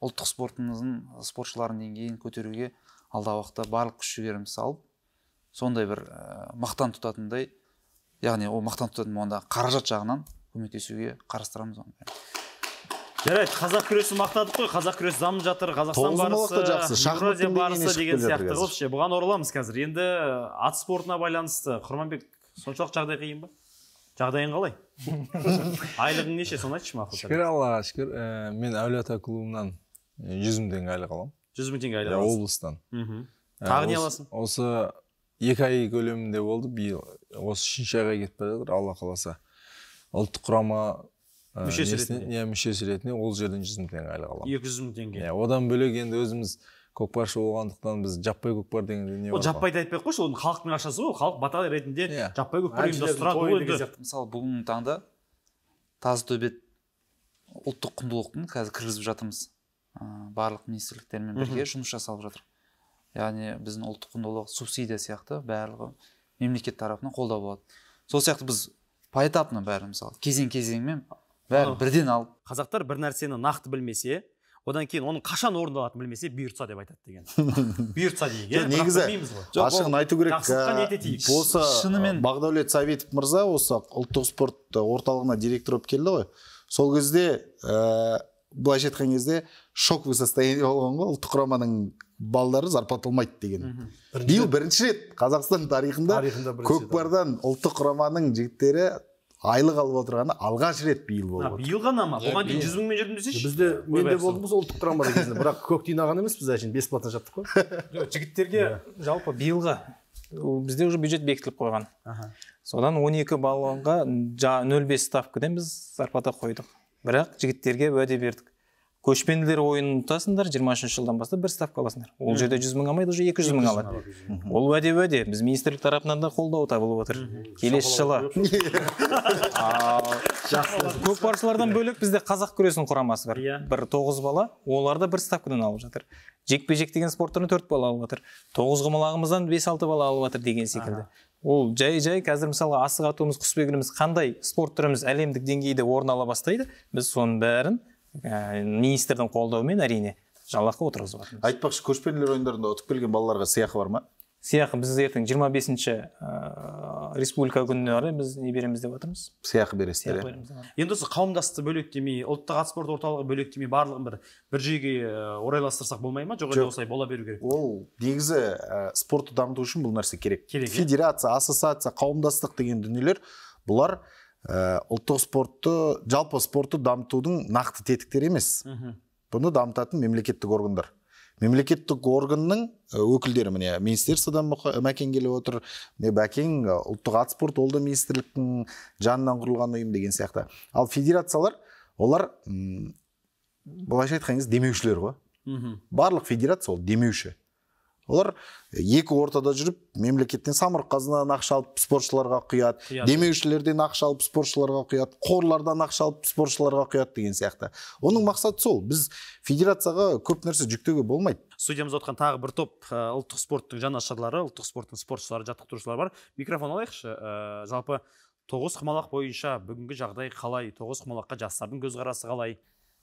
ұлттық спортымыздың спортшыларының деңгейін көтеруге алдағы уақытта барлық күш жігерімізді салып сондай бір ә, мақтан тұтатындай яғни ол мақтан тұтатын болғанда қаражат жағынан көмектесуге қарастырамыз оны жарайды қазақ күресін мақтадық қой қазақ күресі дамып жатыр қазақстан барысы жақсы барысы деген сияқты қылып бұған ораламыз қазір енді э, ат спортына байланысты құрманбек соншалық жағдай қиын ба жағдайың қалай [LAUGHS] айлығың неше соны айтшы мақұл шүкір аллаға шүкір э, мен әулие ата клубынан э, жүз мың теңге айлық аламын жүз мың теңге айлық иә, облыстан мхм тағы не аласың осы екі ай көлемінде болды биыл осы үшінші айға кетіп бара жатыр алла қаласа ұлттық құрама мүшесі иә мүшесі ретінде ол жерден жүз мың теңге айлық аламын екі жүз мың теңге иә одан бөлек енді өзіміз көкпаршы болғандықтан біз жаппай көкпар деген дүние ол жаппайды айтпай ақ қойшы оны халықтың ақшасы ғой халық бата ретінде иә. жаппай көкпар ұйымдастырады ғой енді мысалы бүгінгі таңда тазы төбет ұлттық құндылықтың қазір кіргізіп жатырмыз барлық министрліктермен бірге жұмыс жасалып жатыр яғни біздің ұлттық құндылық субсидия сияқты барлығы мемлекет тарапынан қолдау болады сол сияқты біз поэтапно бәрі мысалы кезең кезеңмен бәрін бірден алып қазақтар бір нәрсені нақты білмесе одан кейін оның қашан орындалатынын білмесе бұйыртса деп айтады деген [LAUGHS] бұйыртса дейік иә негізі ашығын айту керек осы ә, шынымен бағдәулет советов мырза осы ұлттық спорт орталығына директор болып келді ғой сол кезде ыыы былайша айтқан кезде шоковый состояние болған ғой ұлттық құраманың балдары зарплаталмайды деген биыл бірінші рет қазақстан тарихында, көкпардан ұлттық құраманың жігіттері айлық алып отырғаны алғаш рет биыл болып отыр биыл ғана ма оған дейін жүз мыңмен жүрдім десейші бізде де болдым болса ұлттық құрамада кезінде бірақ көк тиын емес біз әшейін бесплатно жаттық қой [LAUGHS] жігіттерге жалпы биылғы бізде уже бюджет бекітіліп қойған содан 12 балаға нөл бес ставкадан біз зарплата қойдық бірақ жігіттерге уәде бердік көшпенділер ойынын ұтасыңдар жиырма үшінші жылдан бастап бір ставка аласыңдар ол жерде жүз мың алмайды уже екі жүз мың алады ол уәде уәде біз министрлік тарапынан да қолдау табылып отыр келесі жылы [LAUGHS] жақсы көкпаршылардан бөлек бізде қазақ күресінің құрамасы бар иә. бір тоғыз бала олар да бір ставкадан алып жатыр жекпе жек деген спорт түрінен төрт бала алып жатыр тоғыз құмалағымыздан бес алты бала алып жатыр деген секілді ол жай жай қазір мысалға асық атуымыз құсбегіліміз қандай спорт түріміз әлемдік деңгейде орын ала бастайды біз соның бәрін ә, министрдің қолдауымен әрине жалақы отырғызып жатырмыз айтпақшы көшпенділер ойындарында ұтып келген балаларға сыйақы бар ма сыйақы біз ертең 25 бесінші ә, республика күніне қарай біз не береміз деп жатырмыз сыйақы бересіздер иә енді осы қауымдасты демей ұлттық ат спорт орталығы бөлек демей барлығын бір бір жүйеге ә, орайластырсақ болмай ма жоқ әлде осылай бола беру керек ол негізі ә, спортты дамыту үшін бұл нәрсе керек керек иә. федерация ассоциация қауымдастық деген дүниелер бұлар Э, ұлттық спортты жалпы спортты дамытудың нақты тетіктері емес бұны дамытатын мемлекеттік органдар мемлекеттік органның э, өкілдері міне министерстводан э, мәкен келіп отыр міне бәкең ұлттық ат спорты ол да министрліктің жанынан құрылған ұйым деген сияқты ал федерациялар олар былайша айтқан кезде демеушілер ғой барлық федерация ол демеуші олар екі ортада жүріп мемлекеттен самұрық қазынадан ақша алып спортшыларға құяды демеушілерден ақша алып спортшыларға құяды қорлардан ақша алып спортшыларға құяды деген сияқты оның мақсаты сол біз федерацияға көп нәрсе жүктеуге болмайды студиямызда отқан тағы бір топ ә, ұлттық спорттың жанашырлары ұлттық спорттың спортшылары жаттықтырушылары бар микрофон алайықшы ә, жалпы тоғызқұмалақ бойынша бүгінгі жағдай қалай тоғызқұмалаққа жастардың көзқарасы қалай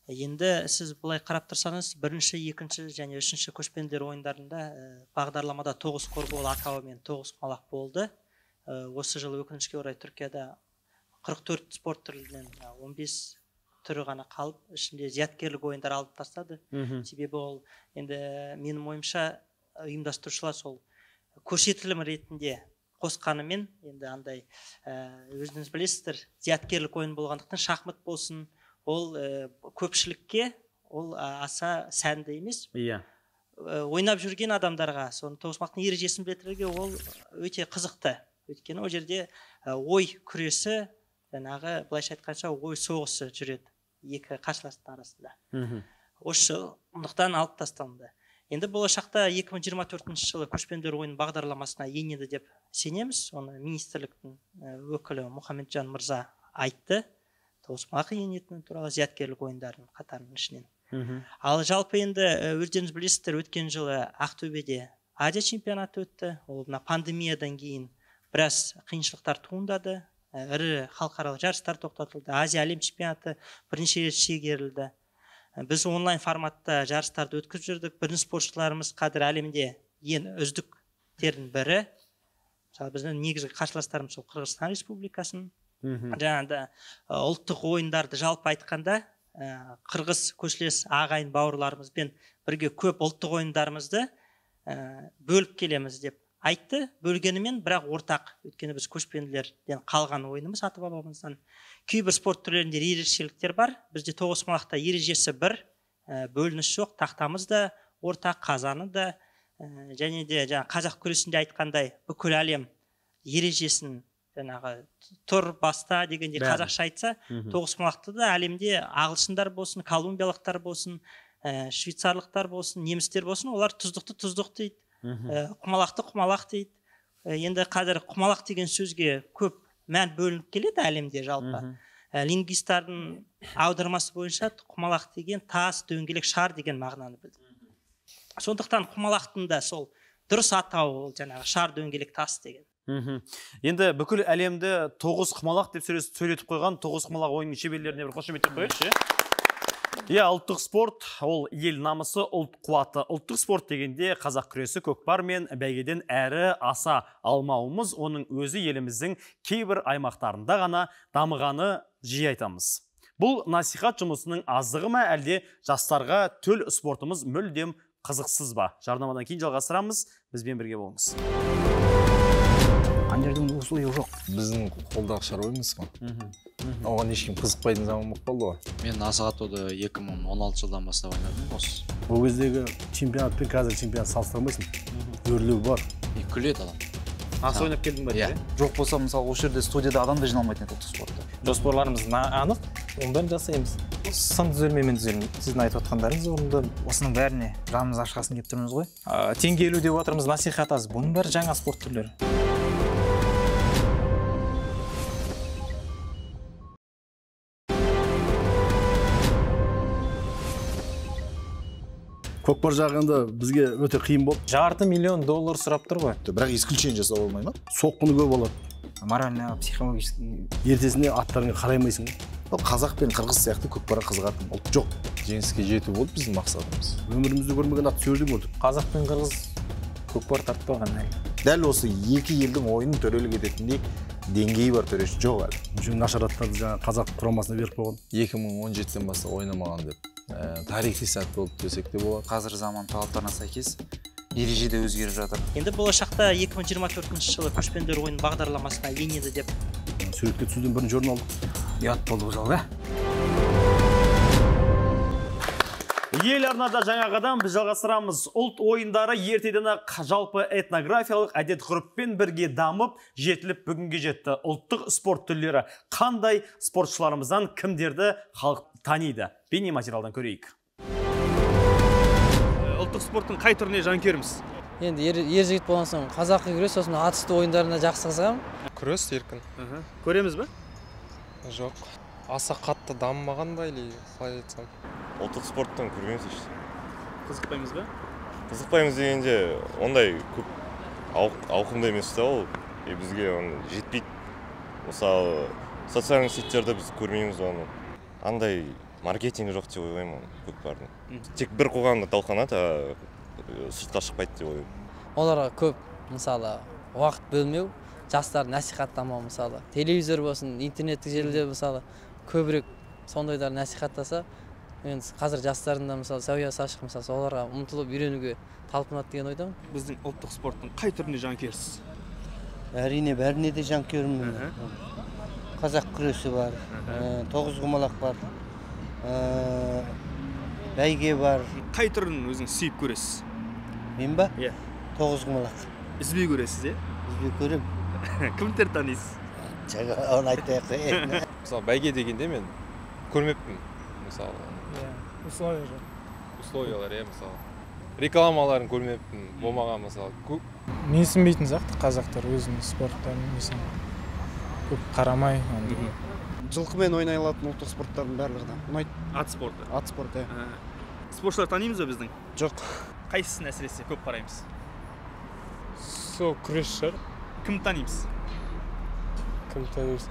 енді сіз былай қарап тұрсаңыз бірінші екінші және үшінші көшпенділер ойындарында э, бағдарламада тоғыз қор бол атауы мен тоғыз малақ болды э, осы жылы өкінішке орай түркияда 44 спорт түрінен 15 э, түрі ғана қалып ішінде зияткерлік ойындар алып тастады мхм себебі ол енді менің ойымша ұйымдастырушылар сол көрсетілім ретінде қосқанымен енді андай өзіңіз білесіздер зияткерлік ойын болғандықтан шахмат болсын ол э, көпшілікке ол аса сәнді емес иә yeah. Э, ойнап жүрген адамдарға соны тоғызқұмалақтың ережесін білдіруге ол өте қызықты өйткені ол жерде ой күресі жаңағы былайша айтқанша ой соғысы жүреді екі қарсыластың арасында мхм осы сондықтан алып тасталынды енді болашақта 2024 жылы көшпенділер ойын бағдарламасына енеді деп сенеміз оны министрліктің э, өкілі мұхамеджан мырза айтты тоғызқұмалаққа енетіні туралы зияткерлік ойындардың қатарының ішінен мхм ал жалпы енді өздеріңіз білесіздер өткен жылы ақтөбеде азия чемпионаты өтті ол мына пандемиядан кейін біраз қиыншылықтар туындады ірі халықаралық жарыстар тоқтатылды азия әлем чемпионаты бірнеше рет шегерілді біз онлайн форматта жарыстарды өткізіп жүрдік біздің спортшыларымыз қазір әлемде ең үздіктердің бірі мысалы біздің негізгі қарсыластарымыз ол қырғызстан республикасының мхм жаңағыда ұлттық ойындарды жалпы айтқанда қырғыз көшлес ағайын бауырларымызбен бірге көп ұлттық ойындарымызды бөліп келеміз деп айтты бөлгенімен бірақ ортақ өйткені біз көшпенділерден қалған ойынымыз ата бабамыздан кейбір спорт түрлерінде ерекшеліктер бар бізде тоғызқұмалақта ережесі бір бөлініс жоқ тақтамыз да ортақ қазаны да және де жаңағы қазақ күресінде айтқандай бүкіл әлем ережесін жаңағы тұр баста дегендей қазақша айтса тоғызқұмалақты да әлемде ағылшындар болсын колумбиялықтар болсын ә, швейцарлықтар болсын немістер болсын олар тұздықты тұздық дейді ә, құмалақты құмалақ дейді ә, енді қазір құмалақ деген сөзге көп мән бөлініп келеді әлемде жалпы ә, лингвистардың аудармасы бойынша құмалақ деген тас дөңгелек шар деген мағынаны білді сондықтан құмалақтың да сол дұрыс атауы ол жаңағы шар дөңгелек тас деген мхм енді бүкіл әлемді тоғыз құмалақ деп сөйлетіп қойған тоғыз құмалақ ойынның шеберлеріне бір қошеметтеп қояйықшы иә ұлттық спорт ол ел намысы ұлт қуаты ұлттық спорт дегенде қазақ күресі көкпар мен бәйгеден әрі аса алмауымыз оның өзі еліміздің кейбір аймақтарында ғана дамығаны жиі айтамыз бұл насихат жұмысының аздығы ма әлде жастарға төл спортымыз мүлдем қызықсыз ба жарнамадан кейін жалғастырамыз бізбен бірге болыңыз ана жерде жоқ біздің қолдағы шаруамыз ғой оған ешкім қызықпайтын заман болып қалды ғой мен асығатуды екі мың он алты жылдан бастап ойнадым осы ол кездегі чемпионат пен қазіргі чемпионат салыстырмайсың өрлеу бар и күледі адам асы ойнап келдің ба иә жоқ болса мысалы осы жерде студияда адам да жиналмайтын еді ұлттық спортта жоспарларымыз анық оның бәрін жасаймыз сын түзелмей мен сіздің айтып отқандарыңыз орынды осының бәріне жанымыз ашқасын келіп тұрмыз ғой теңге ілу деп отырмыз насихат аз бұның бәрі жаңа спорт түрлері көкпар жағы енді бізге өте қиын болды жарты миллион доллар сұрап тұр ғой бірақ исключение жасауға болмай ма соққыны көп алады морально психологически ертесіне аттарыңа қараймайсың қазақ пен қырғыз сияқты көкпарға қызығатын ұлт жоқ жеңіске жету болды біздің мақсатымыз өмірімізде көрмеген атты сол жерде көрдік қазақ пен қырғыз көкпар тартпаған әлі дәл осы екі елдің ойынын төрелік ететіндей деңгейі бар төреші жоқ әлі нашараттарды жаңағы қазақ құрамасына беріп қойған екі мың он жетіден бастап ойнамаған деп ә, тарихи сәт болып десек те болады қазір заман талаптарына сәйкес ереже де өзгеріп жатыр енді болашақта 2024 жылы көшпенділер ойын бағдарламасына енеді деп суретке түсуден бұрын алдық ұят болды бұл ә? ел арнада қадам біз жалғастырамыз ұлт ойындары ертеден ақ жалпы этнографиялық әдет ғұрыппен бірге дамып жетіліп бүгінге жетті ұлттық спорт түрлері қандай спортшыларымыздан кімдерді халық таниды материалдан көрейік э, ұлттық спорттың қай түріне керіміз? енді ер, ер жігіт болған соң қазақы күрес сосын ат ойындарына жақсы қызығамын күрес еркін көреміз жоқ аса қатты дамымаған ба ұлттық спорттан көргенбіз еш қызықпаймыз ба қызықпаймыз дегенде ондай көп ауқымды емес та ол и бізге оны жетпейді мысалы социальный сеттерді біз көрмейміз оны андай маркетинг жоқ деп ойлаймын оны көкпардың тек бір қоғамды талқанады а сыртқа шықпайды деп ойлаймын оларға көп мысалы уақыт бөлмеу жастарды насихаттамау мысалы телевизор болсын интернеттік желіде мысалы көбірек сондайларды насихаттаса енді қазір жастардың мысалы сәуе сашық мысалы соларға ұмтылып үйренуге талпынады деген ойдамын біздің ұлттық спорттың қай түріне жанкүйерсіз әрине бәріне де жанкүйермін қазақ күресі бар ә, тоғызқұмалақ бар ә, бәйге бар қай түрін өзіңіз сүйіп көресіз мен ба иә тоғызқұмалақ үзбей көресіз иә үзбей көремін [LAUGHS] кімдерді танисыз оны айтпай ақ қояйын [LAUGHS] мысалы бәйге дегенде мен көрмеппін мысалы условия же условиялар иә мысалы рекламаларын көрмеппін болмаған мысалы көп менсінбейтін сияқты қазақтар өзінің спорттарын несін көп қарамай жылқымен ойнай алатын ұлттық спорттардың барлығы да ұнайды ат спорты ат спорты иә ә, спортшылар танимыз ба біздің жоқ қайсысын әсіресе көп қараймыз сол күрес шығар кімді танимыз кімді танимыз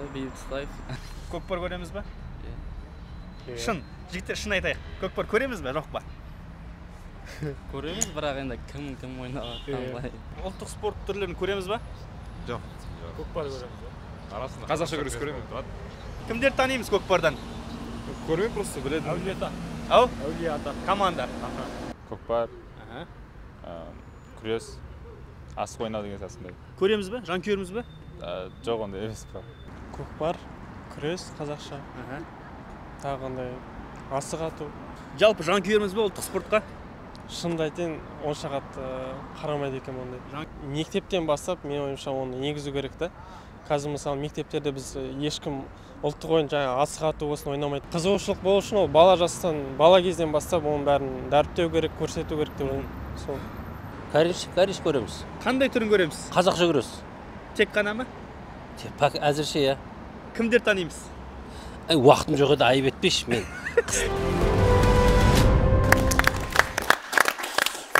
бейбіт ұстаев көкпар көреміз ба шын жігіттер шын айтайық көкпар көреміз ба жоқ па [LAUGHS] көреміз бірақ енді кім кім ойнаватқанын ұлттық спорт түрлерін көреміз ба жоқ көкпар көреміз арасында қазақша күрес көремін кімдерді танимыз көкпардан көрмеймін просто біледі әулие ата ау әулие ата команда көкпар э, күрес асық ойнау деген сияқты көреміз ба жанкүйеріміз ба э, жоқ ондай емес бірақ көкпар күрес қазақша тағы андай асық ату жалпы жанкүйеріміз бе ұлттық спортқа шынымды айтайын онша қатты э, қарамайды екенмін ондай мектептен бастап мен ойымша оны енгізу керек та қазір мысалы мектептерде біз э, ешкім ұлттық ойын жаңағы асық ату болсын ойнамайды қызығушылық болу үшін ол бала жастан бала кезден бастап оның бәрін дәріптеу керек көрсету керек деп ойлаймын сол кореш кореш көреміз қандай түрін көреміз қазақша күрес тек қана ма әзірше иә кімдер танимыз әй уақытым жоқ еді айып етпеші мен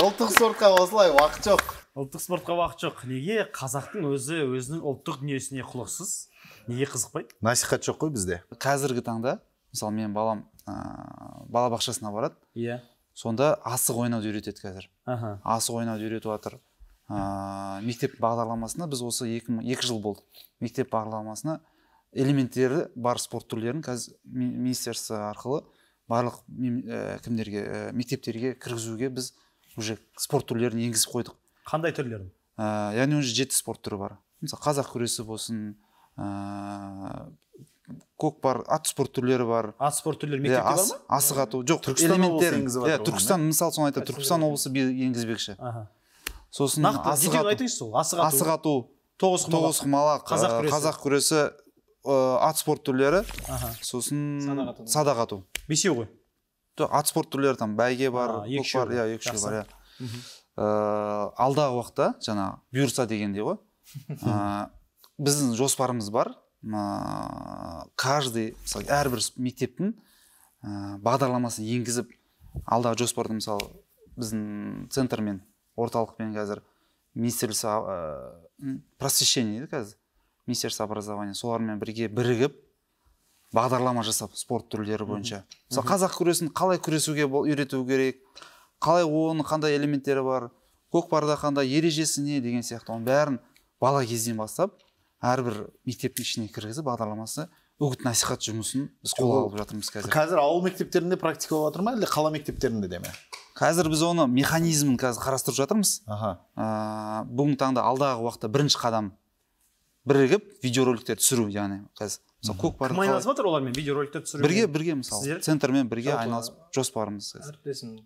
ұлттық спортқа осылай уақыт жоқ ұлттық спортқа уақыт жоқ неге қазақтың өзі өзінің ұлттық дүниесіне құлықсыз неге қызықпайды насихат жоқ қой бізде қазіргі таңда мысалы менің балам ыыы балабақшасына барады иә сонда асық ойнауды үйретеді қазір асық ойнауды үйретіп жатыр мектеп бағдарламасына біз осы екі, екі жыл болды мектеп бағдарламасына элементтері бар спорт түрлерін қазір министерство арқылы барлық кімдерге мектептерге кіргізуге біз уже спорт түрлерін енгізіп қойдық қандай түрлерін ә, яғни уже жеті спорт түрі бар мысалы қазақ күресі болсын ә, көкпар ат спорт түрлері бар ат спорт түрлері мектепте бар ма асық ату жоқ түркістан элементтерін иә түркістан мысалы соны айтады түркістан облысы енгізбекші сосын нақты айтыңызшы сол асық ату асық ату тоғызқұмалақ қазақ күресі қазақ күресі Э, ат спорт түрлері сосын садақ ату бесеу ғой жоқ ат спорт түрлері там бәйге бар иә, бар иә екі бар иә алдағы уақытта жаңағы бұйырса дегендей ғой [LAUGHS] э, біздің жоспарымыз бар э, каждый мысалы әрбір мектептің бағдарламасын енгізіп алдағы жоспарды, мысалы біздің центрмен орталықпен қазір министрлік ә, просвещение дейді қазір министерство образования солармен бірге бірігіп бағдарлама жасап спорт түрлері бойынша мысалы қазақ күресін қалай күресуге үйрету керек қалай оның қандай элементтері бар көкпарда қандай ережесі не деген сияқты оның бәрін бала кезден бастап әрбір мектептің ішіне кіргізіп бағдарламасы үгіт насихат жұмысын біз қолға алып жатырмыз қазір қазір ауыл мектептерінде практика болып жатыр ма әлде қала мектептерінде де ме қазір біз оны механизмін қазір қарастырып жатырмыз аха ыыы бүгінгі таңда алдағы уақытта бірінші қадам бірігіп видеороликтер түсіру яғни қазір мысалы көкпар кім айналысып жатыр олармен видеороликтер түсіру бірге бірге мысалы центрмен бірге айналысып жоспарымыз әріптесім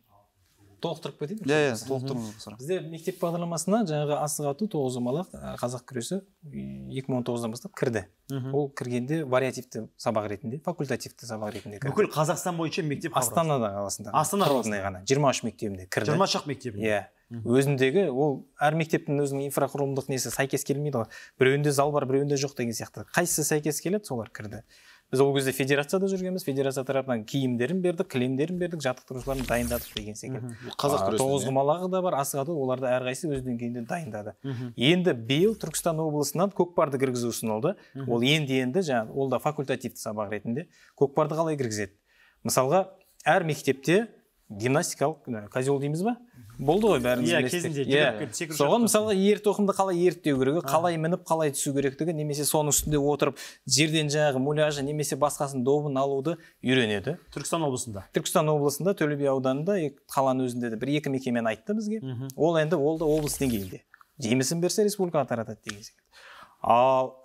толықтырып кетейін иә иә толықтырыңыз бізде мектеп бағдарламасына жаңағы асық ату тоғызқұмалақ ә, қазақ күресі екі мың он тоғыздан бастап кірді ол кіргенде вариативті сабақ ретінде факультативті сабақ ретінде кірді бүкіл қазақстан бойынша мектеп астанада қаласында астана қаласында ғана жиырма үш мектебінде кірді жиырма шақты мектебінде иә өзіндегі ол әр мектептің өзінің инфрақұрылымдық несі сәйкес келмейді ғой біреуінде зал бар біреуінде жоқ деген сияқты қайсысы сәйкес келеді солар кірді біз ол кезде федерацияда жүргенбіз федерация тарапынан киімдерін бердік кілемдерін бердік жаттықтырушыларын дайындадық деген секілді қазақ күресі тоғызқұмалағы да бар асығы да оларды әрқайсысы өз деңгейінде дайындады енді биыл түркістан облысынан көкпарды кіргізу ұсынылды ол енді енді жаңағы ол да факультативті сабақ ретінде көкпарды қалай кіргізеді мысалға әр мектепте гимнастикалық э, козел дейміз ба болды ғой бәріміз иә кезінде yeah. Иә. соған мысалы ер тоқымды қалай ерттеу керек қалай мініп қалай түсу керектігі немесе соның үстінде отырып жерден жаңағы муляжы немесе басқасын добын алуды үйренеді түркістан облысында түркістан облысында төле би ауданында қаланың өзінде де бір екі мекемені айтты бізге ол енді ол да облыс деңгейінде жемісін берсе республикаға таратады деген секілді ал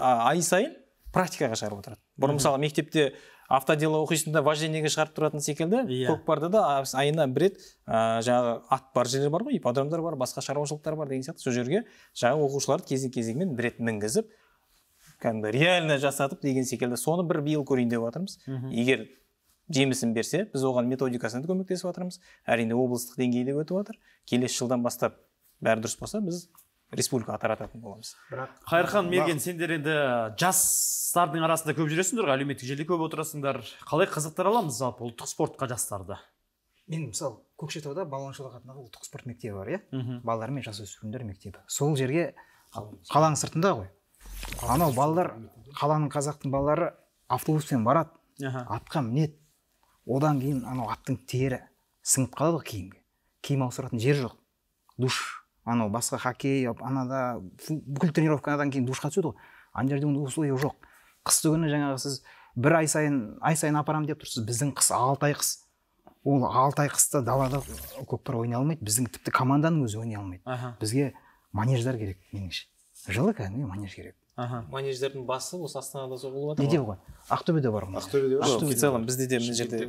ай сайын практикаға шығарып отырады бұрын мысалы мектепте автодело оқисың да вождениеге шығарып тұратын секілді иә көкпарда да айына бір рет ә, жаңағы ат бар жерлер бар ғой ипподромдар бар басқа шаруашылықтар бар деген сияқты сол жерге жаңағы оқушыларды кезек кезегімен бір рет мінгізіп кәдімгі реально жасатып деген секілді соны бір биыл көрейін деп жатырмыз егер жемісін берсе біз оған методикасына да көмектесіп жатырмыз әрине облыстық деңгейде өтіп жатыр келесі жылдан бастап бәрі дұрыс болса біз республикаға тарататын боламыз бірақ қайырхан мерген сендер енді жастардың арасында көп жүресіңдер ғой әлеуметтік желіде көп отырасыңдар қалай қызықтыра аламыз жалпы ұлттық спортқа жастарды мен мысалы көкшетауда шолақ атындағы ұлттық спорт мектебі бар иә балалар мен жасөспірімдер мектебі сол жерге қаланың сыртында ғой анау балалар қаланың қазақтың балалары автобуспен барады атқа мінеді одан кейін анау аттың тері сіңіп қалады ғой киімге киім ауыстыратын жер жоқ душ анау басқа хоккей анада бүкіл тренировкадан кейін душқа түседі ғой ана жерде ондай условия жоқ қысты күні жаңағы сіз бір ай сайын ай сайын апарамын деп тұрсыз біздің қыс алты ай қыс ол алты ай қыста далада көкпар ойнай алмайды біздің тіпті команданың өзі ойнай алмайды ага. бізге манеждар керек меніңше жылы кәдімгі манеж керек аха манеждердің басы осы астанада соғылып жатыр неде ғой ақтөбеде бар ғой ақтөбеде бар в целом бізде де мына жерде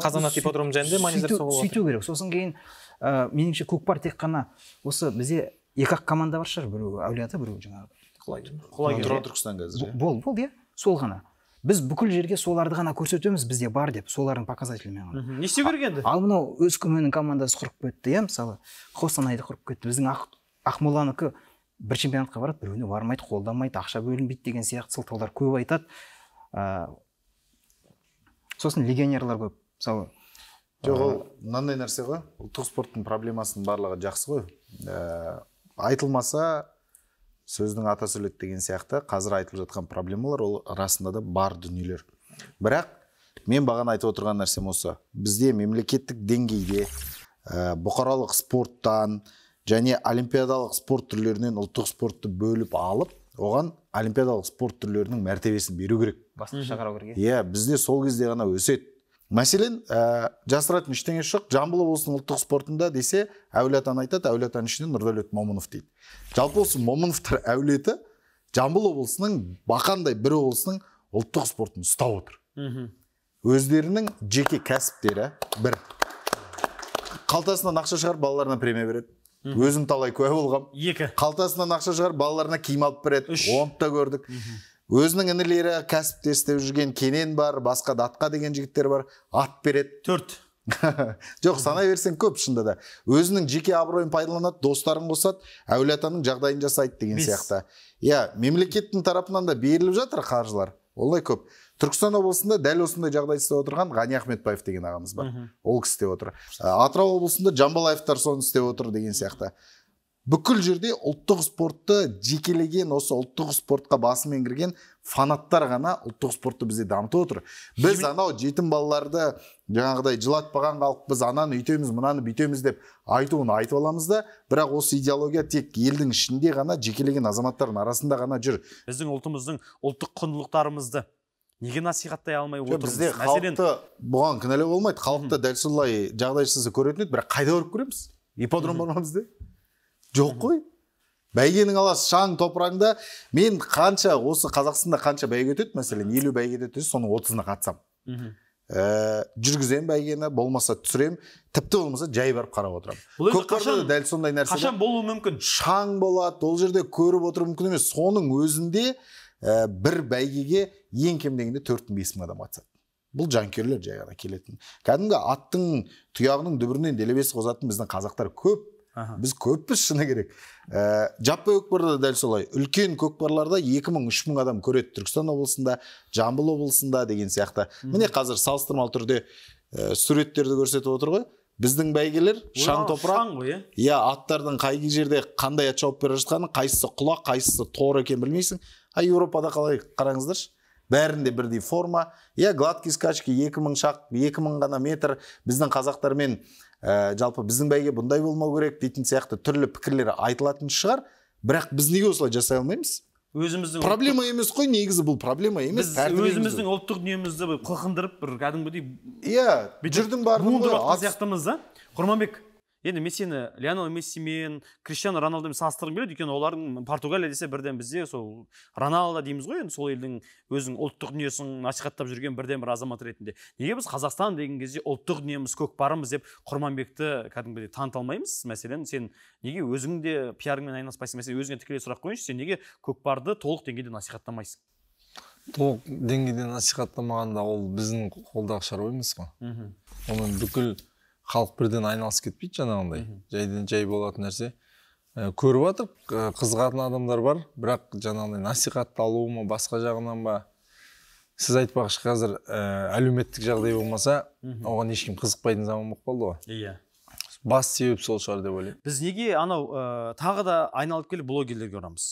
қазанат ипподром жанында манеждер соғылып жатыр сөйту керек сосын кейін ә, меніңше көкпар тек қана осы бізде екі ақ команда бар шығар біреуі әулиеата біреуі жаңағы құлагер түркістан қазір иә бол болды иә сол ғана біз бүкіл жерге соларды ғана көрсетеміз бізде бар деп солардың показателімен ғана не істеу керек енді ал мынау өскеменнің командасы құрып кетті иә мысалы қостанайды құрып кетті біздің ақ, ақмоланікі бір чемпионатқа барады біреуіне бармайды қолдамайды ақша бөлінбейді деген сияқты сылтаулар көп айтады ә, сосын легионерлар көп мысалы жоқ ол мынандай нәрсе ғой ұлттық спорттың проблемасының барлығы жақсы ғой ә, айтылмаса сөздің аты деген сияқты қазір айтылып жатқан проблемалар ол расында да бар дүниелер бірақ мен баған айтып отырған нәрсем осы бізде мемлекеттік деңгейде ә, бұқаралық спорттан және олимпиадалық спорт түрлерінен ұлттық спортты бөліп алып оған олимпиадалық спорт түрлерінің мәртебесін беру керек басқаша қарау керек иә? иә бізде сол кезде ғана өседі мәселен ә, жасыратын ештеңесі жоқ жамбыл облысының ұлттық спортында десе әулие атаны айтады әулие атаның ішінде нұрдәулет момынов дейді жалпы осы момыновтар әулеті жамбыл облысының бақандай бір облысының ұлттық спортын ұстап отыр өздерінің жеке кәсіптері бір қалтасынан ақша шығарып балаларына премия береді өзім талай куә болғанмын екі қалтасынан ақша шығарып балаларына киім алып береді оны да көрдік өзінің інілері кәсіпте істеп жүрген кенен бар басқа да атқа деген жігіттер бар ат береді төрт [LAUGHS] жоқ санай берсең көп шынында да өзінің жеке абыройын пайдаланады достарын қосады әулие атаның жағдайын жасайды деген сияқты иә мемлекеттің тарапынан да беріліп жатыр қаржылар олай көп түркістан облысында дәл осындай жағдай істеп отырған ғани ахметбаев деген ағамыз бар ол кісі істеп отыр атырау облысында жамбалаевтар соны істеп отыр деген сияқты бүкіл жерде ұлттық спортты жекелеген осы ұлттық спортқа басымен кірген фанаттар ғана ұлттық спортты бізде дамытып отыр біз анау жетім балаларды жаңағыдай жылатпаған халық біз ананы үйтеміз мынаны бүйтеміз деп айтуын айтып аламыз да бірақ осы идеология тек елдің ішінде ғана жекелеген азаматтардың арасында ғана жүр біздің ұлтымыздың ұлттық құндылықтарымызды неге насихаттай алмай отырмыз бізде халықты бұған кінәлау болмайды халықты дәл солай жағдай жасаса көретін еді бірақ қайда барып көреміз ипподром бармамыз да жоқ қой бәйгенің аласы шаң топырағында мен қанша осы қазақстанда қанша бәйге өтеді мәселен елу бәйге өтеді соның отызына қатысамын ә, жүргіземін бәйгені болмаса түсіремін тіпті болмаса жай барып қарап отырамын қашан, дәл сондай нәрсе қашан болуы мүмкін шаң болады ол жерде көріп отыру мүмкін емес соның өзінде ә, бір бәйгеге ең кем дегенде төрт мың бес мың адам қатысады бұл жанкүйерлер жай ғана келетін кәдімгі аттың тұяғының дүбірінен делебесі қозатын біздің қазақтар көп Ага. біз көппіз шыны керек ә, жаппай көкпарда дәл солай үлкен көкпарларда 2000-3000 адам көреді түркістан облысында жамбыл облысында деген сияқты міне қазір салыстырмалы түрде ә, суреттерді көрсетіп отыр ғой біздің бәйгелер шаң топырақ ғой иә иә аттардың қай жерде қандай ат шауып бара жатқанын қайсысы құлақ қайсысы тор екенін білмейсің а еуропада қалай қараңыздаршы бәрінде бірдей форма иә гладкий скачки екі мың шақ екі мың ғана метр біздің қазақтармен ә, жалпы біздің бәйге бұндай болмау керек дейтін сияқты түрлі пікірлер айтылатын шығар бірақ біз неге осылай жасай алмаймыз өзіміздің проблема емес қой негізі бұл проблема емес біз өзіміздің ұлттық дүниемізді қылқындырып бір кәдімгідей иә жүрдің бардың ғой сияқтымыз да құрманбек енді мен сені лионел мессимен криштиану роналдумен салыстырғым келеді өйткені олардың португалия десе бірден бізде сол роналдо дейміз ғой енді сол елдің өзінің ұлттық дүниесін насихаттап жүрген бірден бір азамат ретінде неге біз қазақстан деген кезде ұлттық дүниеміз көкпарымыз деп құрманбекті кәдімгідей таныта алмаймыз мәселен сен неге өзің де пиарыңмен айналыспайсың мәселен өзіңе тікелей сұрақ қояйыншы сен неге көкпарды толық деңгейде насихаттамайсың толық деңгейде насихаттамағанда ол біздің қолдағы шаруа емес қой мхм оның бүкіл халық бірден айналысып кетпейді жаңағындай жайдан жай болатын нәрсе ә, көріп жатырмық э, қызығатын адамдар бар бірақ жаңағындай насихатталуы ма басқа жағынан ба сіз айтпақшы қазір ә, әлеуметтік жағдай болмаса оған ешкім қызықпайтын заман болып қалды ғой иә бас себеп сол шығар деп ойлаймын біз неге анау ә, тағы да айналып келіп блогерлерге ұрамыз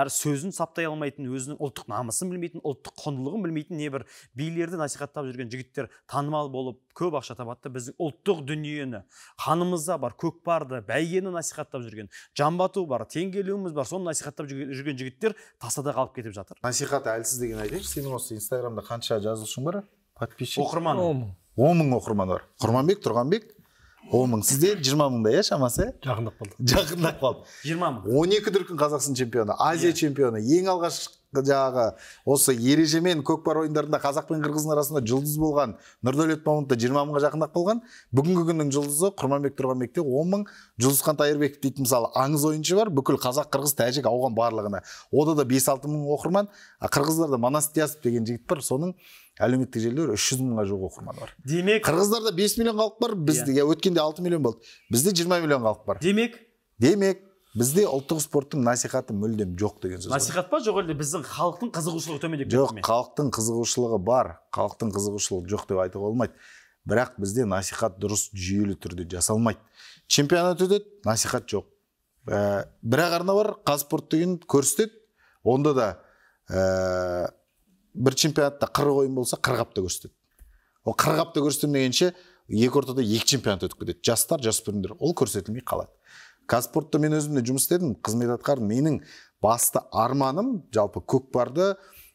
әрі сөзін саптай алмайтын өзінің ұлттық намысын білмейтін ұлттық құндылығын білмейтін небір билерді насихаттап жүрген жігіттер танымал болып көп ақша табады біздің ұлттық дүниені қанымызда бар көкпарды бәйгені насихаттап жүрген жамбату бар теңгелуіміз бар соны насихаттап жүрген жігіттер тасада қалып кетіп жатыр насихат әлсіз деген айтайыншы сенің осы инстаграмда қанша жазылушың бар подписчик оқырман он мың оқырман бар құрманбек тұрғанбек он мың сізде жиырма мыңдай иә шамасы иә жақындап қалды жақындап қалды жиырма мың он екі дүркін қазақстан чемпионы азия yeah. Иә. чемпионы ең алғаш жаңағы осы ережемен көкпар ойындарында қазақ пен қырғыздың арасында жұлдыз болған нұрдәулет мамыт жиырма мыңға жақындап қалған бүгінгі күннің жұлдызы құрманбек тұрғанбекте он мың жұлдызхан тайырбеков дейтін мысалы аңыз ойыншы бар бүкіл қазақ қырғыз тәжік ауған барлығына ода да бес алты мың оқырман қырғыздарда манас монастиясов деген жігіт бар соның әлеуметтік желілер үш жүз мыңға жуық оқырманы бар демек қырғыздарда бес миллион халық бар бізде yeah. Иә. өткенде алты миллион болды бізде жиырма миллион халық бар демек демек бізде ұлттық спорттың насихаты мүлдем жоқ деген сөз насихат па жоқ әлде біздің халықтың қызығушылығы төмен деп жоқ халықтың қызығушылығы бар халықтың қызығушылығы жоқ деп айтуға болмайды бірақ бізде насихат дұрыс жүйелі түрде жасалмайды чемпионат өтеді насихат жоқ ә, ақ арна бар қазспорт деген көрсетеді онда да ә, бір чемпионатта қырық ойын болса қырық апта көрсетеді ол қырық апта көрсетемін дегенше екі ортада екі чемпионат өтіп кетеді жастар жасөспірімдер ол көрсетілмей қалады қазспортта мен өзім де жұмыс істедім қызмет атқардым менің басты арманым жалпы көкпарды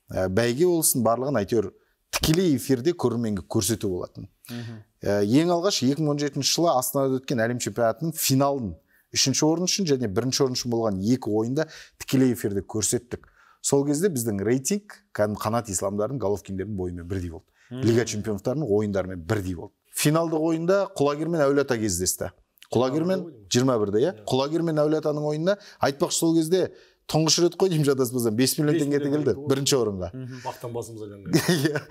ә, бәйге болсын барлығын әйтеуір тікелей эфирде көрерменге көрсету болатын ә, ең алғаш 2017 жылы астанада өткен әлем чемпионатының финалын үшінші орын үшін және бірінші орын үшін болған екі ойында тікелей эфирде көрсеттік сол кезде біздің рейтинг кәдімгі қанат исламдардың головкиндердің бойымен бірдей болды лига чемпионовтарының ойындарымен бірдей болды финалдық ойында құлагер мен әулиеата кездесті құлагер мен жиырма бірде иә? иә құлагер мен әулиеатаның ойында айтпақшы сол кезде тұңғыш рет қой деймін шатаспасам бес миллион теңге тігілді бірінші орынға бақтан басымыз [LAUGHS] иә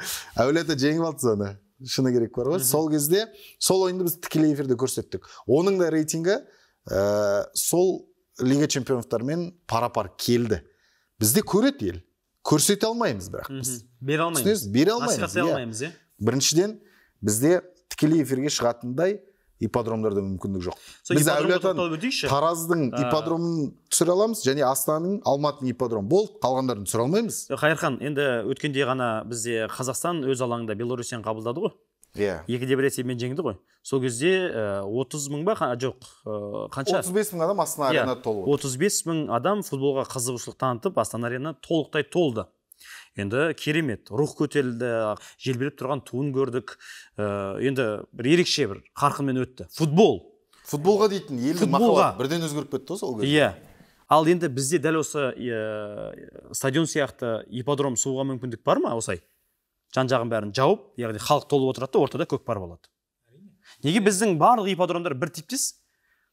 әулиеата жеңіп алды соны шыны керек бар ғой сол кезде сол ойынды біз тікелей эфирде көрсеттік оның да рейтингі ә, сол лига чемпионовтармен пара пар келді бізде көреді ел көрсете алмаймыз бірақ біз бере алмаймыз бере алмаймыз иә біріншіден бізде тікелей эфирге шығатындай ипподромдарда мүмкіндік жоқ біз тараздың ипподромын түсіре аламыз және астананың алматының ипподромы болды қалғандарын түсіре алмаймыз қайырхан енді өткенде ғана бізде қазақстан өз алаңында беларусияны қабылдады ғой иә екі де бір есебімен жеңді ғой сол кезде э, отыз мың ба жоқ э, қанша отыз бес мың адам астана иә. арена толы отыз бес мың адам футболға қызығушылық танытып астана арена толықтай толды енді керемет рух көтерілді желбіреп тұрған туын көрдік ә, енді бір ерекше бір қарқынмен өтті футбол футболға дейтін елдің махаббаты бірден өзгеріп кетті ғой сол кезде иә ал енді бізде дәл осы ә, стадион сияқты ипподром соғуға мүмкіндік бар ма осылай жан жағын бәрін жауып яғни халық толып отырады да ортада көкпар болады неге біздің барлық ипподромдар бір типтес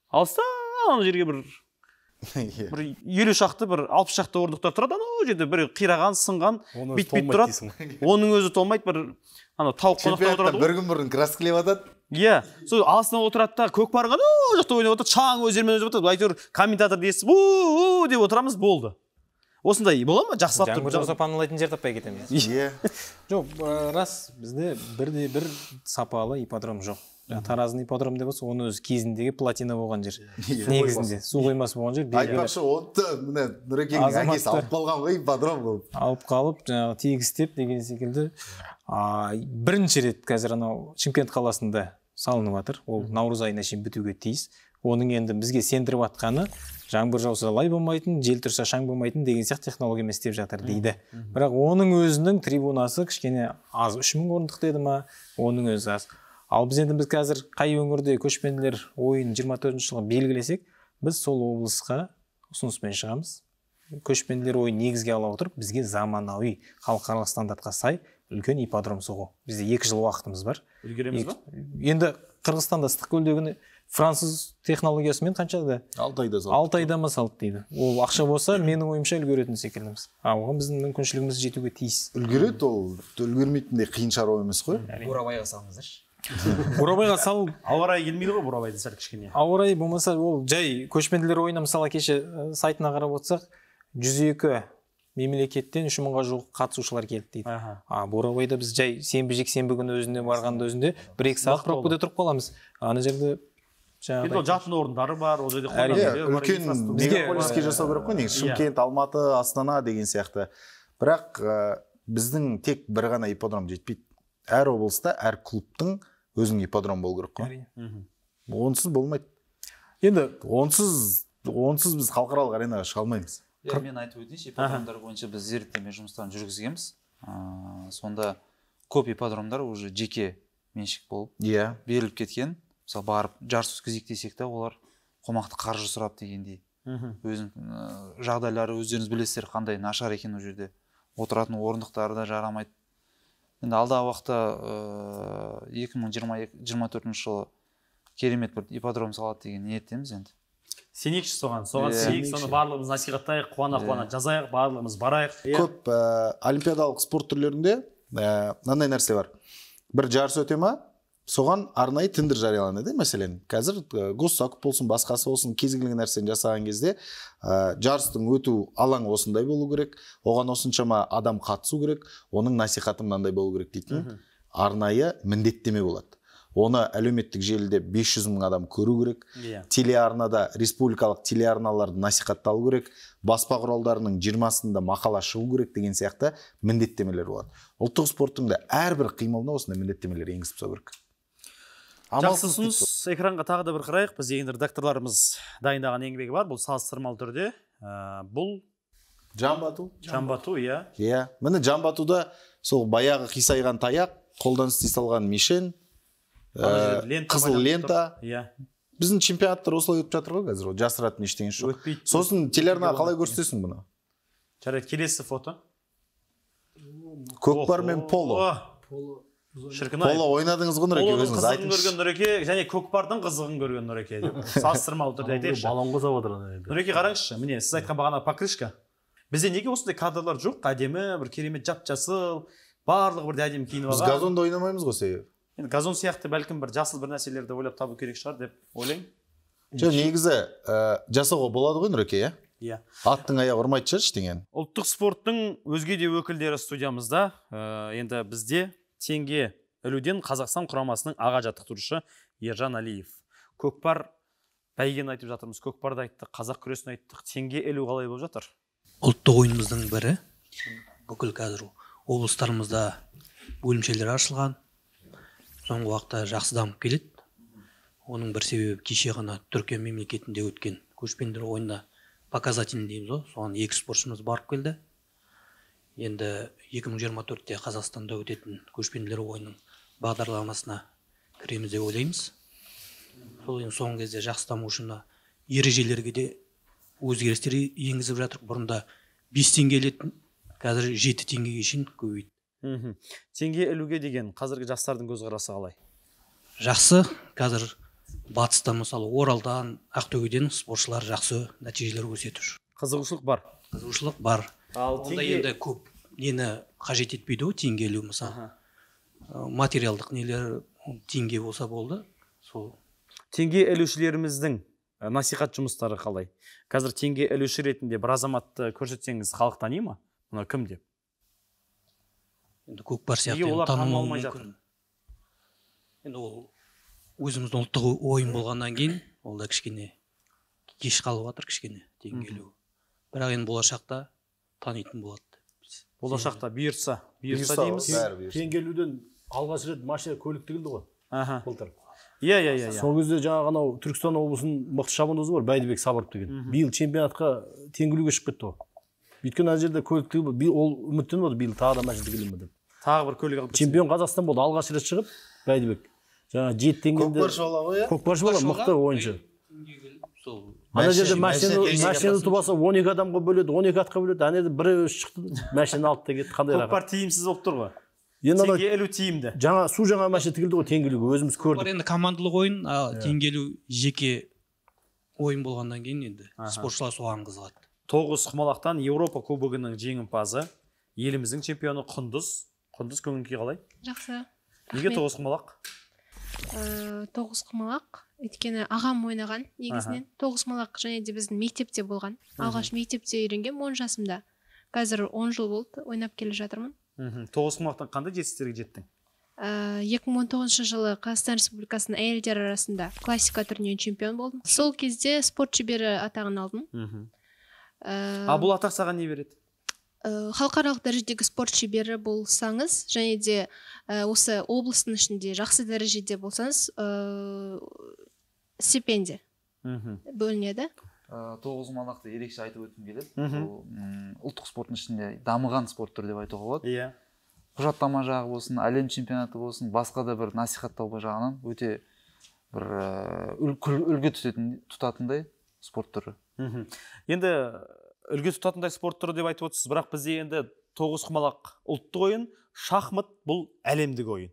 алыста анау жерге бір иә. бір елу шақты бір алпыс шақты орындықтар тұрады анау жерде бір қираған сынған бүйтіп бүйтіп тұрады [LAUGHS] оның өзі толмайды бір анау тауық қонақтар отырады бір күн бұрын краскілеп жатады иә сол астына отырады да көкпарға анау жақта ойнап жатады шаң өздерімен өзі жатады әйтеуір комментаторды естіп у деп отырамыз болды осындай бола ма жақсылап тұрып жаңбыр жауса паналайтын жер таппай кетеміз иә жоқ рас бізде бірде бір сапалы ипподром жоқ тараздың ипподромы деп отырсыз оның өзі кезіндегі платина болған жер негізінде су қоймасы болған жер айтпақшы оны міне нұрекеңнің әкесі алып қалған ғой ипподром болып. алып қалып жаңағы тегістеп деген секілді бірінші рет қазір анау шымкент қаласында салынып жатыр ол наурыз айына шейін бітуге тиіс оның енді бізге сендіріп жатқаны жаңбыр жауса лай болмайтын жел тұрса шаң болмайтын деген сияқты технологиямен істеп жатыр дейді бірақ оның өзінің трибунасы кішкене аз үш мың орындық деді ма оның өзі аз ал біз енді біз қазір қай өңірде көшпенділер ойын 24 төртінші жылға белгілесек біз сол облысқа ұсыныспен шығамыз көшпенділер ойын негізге ала отырып бізге заманауи халықаралық стандартқа сай үлкен ипподром соғу бізде екі жыл уақытымыз бар үлгереміз ба енді қырғызстанда ыстықкөлдегіні француз технологиясымен қаншада алты айда салды алты айда ма салды дейді ол ақша болса менің ойымша үлгеретін секілдіміз а оған біздің мүмкіншілігіміз жетуге тиіс үлгереді ол үлгермейтіндей қиын шаруа емес қой бурабайға салыңыздаршы [LAUGHS] бурабайға сал ауа райы келмейді ғой бурабайда сәл кішкене ауа райы болмаса ол жай көшпенділер ойыны мысалы кеше сайтына қарап отырсақ жүз екі мемлекеттен үш мыңға жуық қатысушылар келді дейді а бурабайда біз жай сенбі жексенбі күні өзіне барғанда өзінде бір екі сағат пробкада тұрып қаламыз ана жерде жаңағыдай ол жатын орындары бар ол жерде әрине үлкен мегаполиске жасау керек қой негізі иә. шымкент алматы астана деген сияқты бірақ біздің тек бір ғана ипподром жетпейді әр облыста әр клубтың өзінің ипподромы болу керек қой әрине онсыз болмайды енді онсыз онсыз біз халықаралық аренаға шыға алмаймыз иә мен айтып өтейінші ипподромдар бойынша біз зерттеме жұмыстарын жүргізгенбіз ыыы сонда көп ипподромдар уже жеке меншік болып иә беріліп кеткен мысалы барып жарыс өткізейік десек те олар қомақты қаржы сұрап дегендей мхм жағдайлары өздеріңіз білесіздер қандай нашар екен ол жерде отыратын орындықтары да жарамайды енді алдағы уақытта екі мың жиырма төртінші жылы керемет бір ипподром салады деген ниеттеміз енді сенейікші соған соған yeah. Иә. сенейік соны барлығымыз насихаттайық қуана иә. қуана yeah. жазайық барлығымыз барайық иә. көп ә, олимпиадалық спорт түрлерінде мынандай нәрсе бар бір жарыс өте ма соған арнайы жарияланды жарияланады мәселен қазір госзакуп болсын басқасы болсын кез келген нәрсені жасаған кезде ә, жарыстың өту алаңы осындай болу керек оған осыншама адам қатысу керек оның насихаты мынандай болу керек дейтін арнайы міндеттеме болады оны әлеуметтік желіде 500 мың адам көру керек yeah. Иә. телеарнада республикалық телеарналарды насихатталу керек баспа құралдарының жиырмасында мақала шығу керек деген сияқты міндеттемелер болады ұлттық спорттың да әрбір қимылына осындай міндеттемелер енгізіп тастау керек жақсы ұсыныс экранға тағы да бір қарайық біз енді редакторларымыз дайындаған еңбегі бар бұл салыстырмалы түрде ә, бұл жамбату жамбату иә иә міне жамбатуда сол баяғы қисайған таяқ қолдан істей салған мишен ә, қызыл лента иә біздің чемпионаттар осылай өтіп жатыр ғой қазір жасыратын ештеңе жоқ өтпейді сосын телеарнаға қалай көрсетесің бұны жарайды келесі фото көкпар мен поло поло шіркін ай поло ойнадыңыз ғой нұреке өзіңіз айтыңызшы көрген нұреке және көкпардың қызығын көрген нұреке деп [LAUGHS] салыстырмалы түрде айтайықшы балон қозап отыр ана нұреке қараңызшы міне сіз айтқан бағана покрышка бізде неге осындай кадрлар жоқ әдемі бір керемет жап жасыл барлығы бірдей әдемі киініп алған біз газонда ойнамаймыз ғой себебі енді газон сияқты бәлкім бір жасыл бір нәрселерді ойлап табу керек шығар деп ойлаймын жоқ негізі ә, э, жасауға болады ғой нұреке иә иә аттың аяғы ұрмайтын шығар ештеңені ұлттық спорттың өзге де өкілдері студиямызда ә, енді бізде теңге ілуден қазақстан құрамасының аға жаттықтырушы ержан алиев көкпар бәйгені айтып жатырмыз көкпарды айттық қазақ күресін айттық теңге ілу қалай болып жатыр ұлттық ойынымыздың бірі бүкіл қазір облыстарымызда бөлімшелер ашылған соңғы уақытта жақсы дамып келеді оның бір себебі кеше ғана түркия мемлекетінде өткен көшпенділер ойынына показательный дейміз ғой соған екі спортшымыз барып келді енді 2024-те қазақстанда өтетін көшпенділер ойынының бағдарламасына кіреміз деп ойлаймыз сол енді соңғы кезде жақсы даму үшін ережелерге де өзгерістер енгізіп жатыр бұрында бес теңге ілетін қазір жеті теңгеге шейін көбейді мхм теңге ілуге деген қазіргі жастардың көзқарасы қалай жақсы қазір батыста мысалы оралдан ақтөбеден спортшылар жақсы нәтижелер көрсетіп жүр қызығушылық бар қызығушылық бар ал енді көп нені қажет етпейді ғой теңге ілу мысалы э, материалдық нелер теңге болса болды сол теңге ілушілеріміздің э, насихат жұмыстары қалай қазір теңге ілуші ретінде бір азаматты көрсетсеңіз халық тани ма мынау кім деп енді көкпар сияқты олар мүмкін енді ол өзіміздің ұлттық ойын болғаннан кейін ол да кішкене кеш қалып жатыр кішкене теңге ілу бірақ енді болашақта танитын болады болашақта бұйыртса бұйыртса дейміз келуден алғаш рет машина көлік тігілді ғой аха былтыр иә, иә иә иә сол кезде жаңағы анау түркістан облысының мықты шабандозы бар бәйдібек сабыров деген биыл чемпионатқа теңгілуге шығып кетті ғой өйткені ана жерде көлік тігіл ол үміттеніп отыр биыл тағы да машина тігілемін деп тағы бір көлік алып чемпион қазақстан болды алғаш рет шығып бәйдібек жаңағы жеті теңгеде көкпаршы бала ғой иә көкпаршы бала мықты ойыншы сол ана жерде машина машинаны ұтып алса он екі адамға бөледі он екі атқа бөледі ана жерде біреуі шықты машина алды да кетті қандай көкпар тиімсіз болып тұр ғой енді теңге ілу тиімді жаңа су жаңа машина тігілді ғой теңге өзіміз көрдік енді командалық ойын ал иә. теңге ілу жеке ойын болғаннан кейін енді спортшылар соған қызығады тоғыз құмалақтан еуропа кубогының жеңімпазы еліміздің чемпионы құндыз құндыз көңіл күй қалай жақсы неге тоғыз құмалақ ә, тоғыз құмалақ өйткені ағам ойнаған негізінен тоғызқұмалақ және де біздің мектепте болған алғаш мектепте үйренгем он жасымда қазір он жыл болды ойнап келе жатырмын мхм тоғызқұмалақтан қандай жетістіктерге жеттің ә, екі мың он тоғызыншы жылы қазақстан республикасының әйелдер арасында классика түрінен чемпион болдым сол кезде спорт шебері атағын алдым мхм ә... ал бұл атақ саған не береді ә, халықаралық дәрежедегі спорт шебері болсаңыз және де ә, осы облыстың ішінде жақсы дәрежеде болсаңыз стипендия мхм бөлінеді э, ыыы малақты ерекше айтып өткім келеді ол ұлттық спорттың ішінде дамыған спорт түрі деп айтуға болады иә құжаттама жағы болсын әлем чемпионаты болсын басқа да бір насихаттау жағынан өте бір э, үлгі түсетін тұтатындай спорт түрі мхм енді үлгі тұтатындай спорт түрі деп айтып отырсыз бірақ бізде енді тоғызқұмалақ ұлттық ойын шахмат бұл әлемдік ойын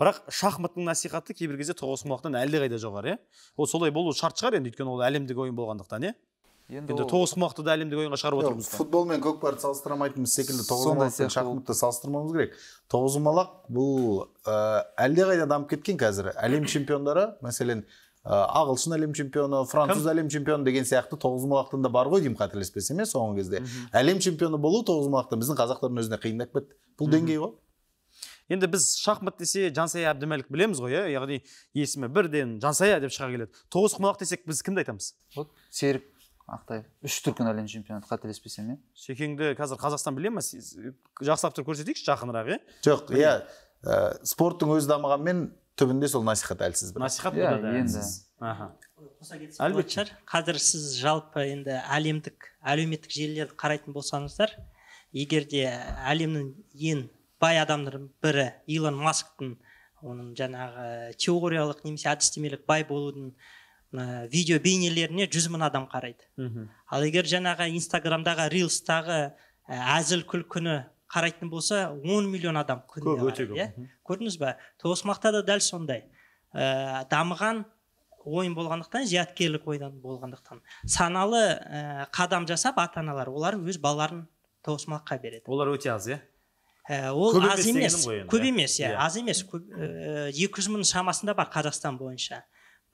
бірақ шахматтың насихаты кейбір кезде тоғызқұмалақтан әлдеқайда жоғары иә ол солай болу шарт шығар енді өйткені ол әлемдік ойын болғандықтан иә енді, енді да әлемдік ойынға шығарып отырмыз футбол мен көкпарды салыстырмайтынымыз секілді тоғызқұмалақ пен шахматты салыстырмауымыз керек тоғызқұмалақ бұл ә, әлдеқайда дамып кеткен қазір әлем чемпиондары мәселен э, ағылшын әлем чемпионы француз әлем чемпионы деген сияқты тоғызқұмалақтың да бар ғой деймін қателеспесем иә соңғы кезде әлем чемпионы болу тоғызқұмалақта біздің қазақтардың өзіне қиындап кетті бұл деңгей ғой енді біз шахмат десе жансая әбдімәлік білеміз ғой иә яғни есімі бірден жансая деп шыға келеді тоғызқұмалақ десек біз кімді айтамыз вот серік ақтаев үш дүркін әлем чемпионаты қателеспесем иә шекеңді қазір қазақстан біле ма жақсылап тұрып көрсетейікші жақынырақ иә жоқ иә спорттың өзі дамығанмен түбінде сол насихат әлсіз бір насихат yeah, иә, шығар қазір сіз жалпы енді әлемдік әлеуметтік желілерді қарайтын болсаңыздар егер де әлемнің ең бай адамдардың бірі илон масктың оның жаңағы э, теориялық немесе әдістемелік бай болудың ә, видео бейнелеріне жүз мың адам қарайды Үху. ал егер жаңағы инстаграмдағы рилстағы э, әзіл күлкіні қарайтын болса 10 миллион адам күнде көп өте көп иә. көрдіңіз ба тоғызқұмалақта да дәл сондай ә, дамыған ойын болғандықтан зияткерлік ойын болғандықтан саналы ә, қадам жасап ата аналар олар өз балаларын тоғызқұмалаққа береді олар өте аз иә Ә, ол иә. Иә, иә. аз емес көп емес иә аз емес екі жүз мың шамасында бар қазақстан бойынша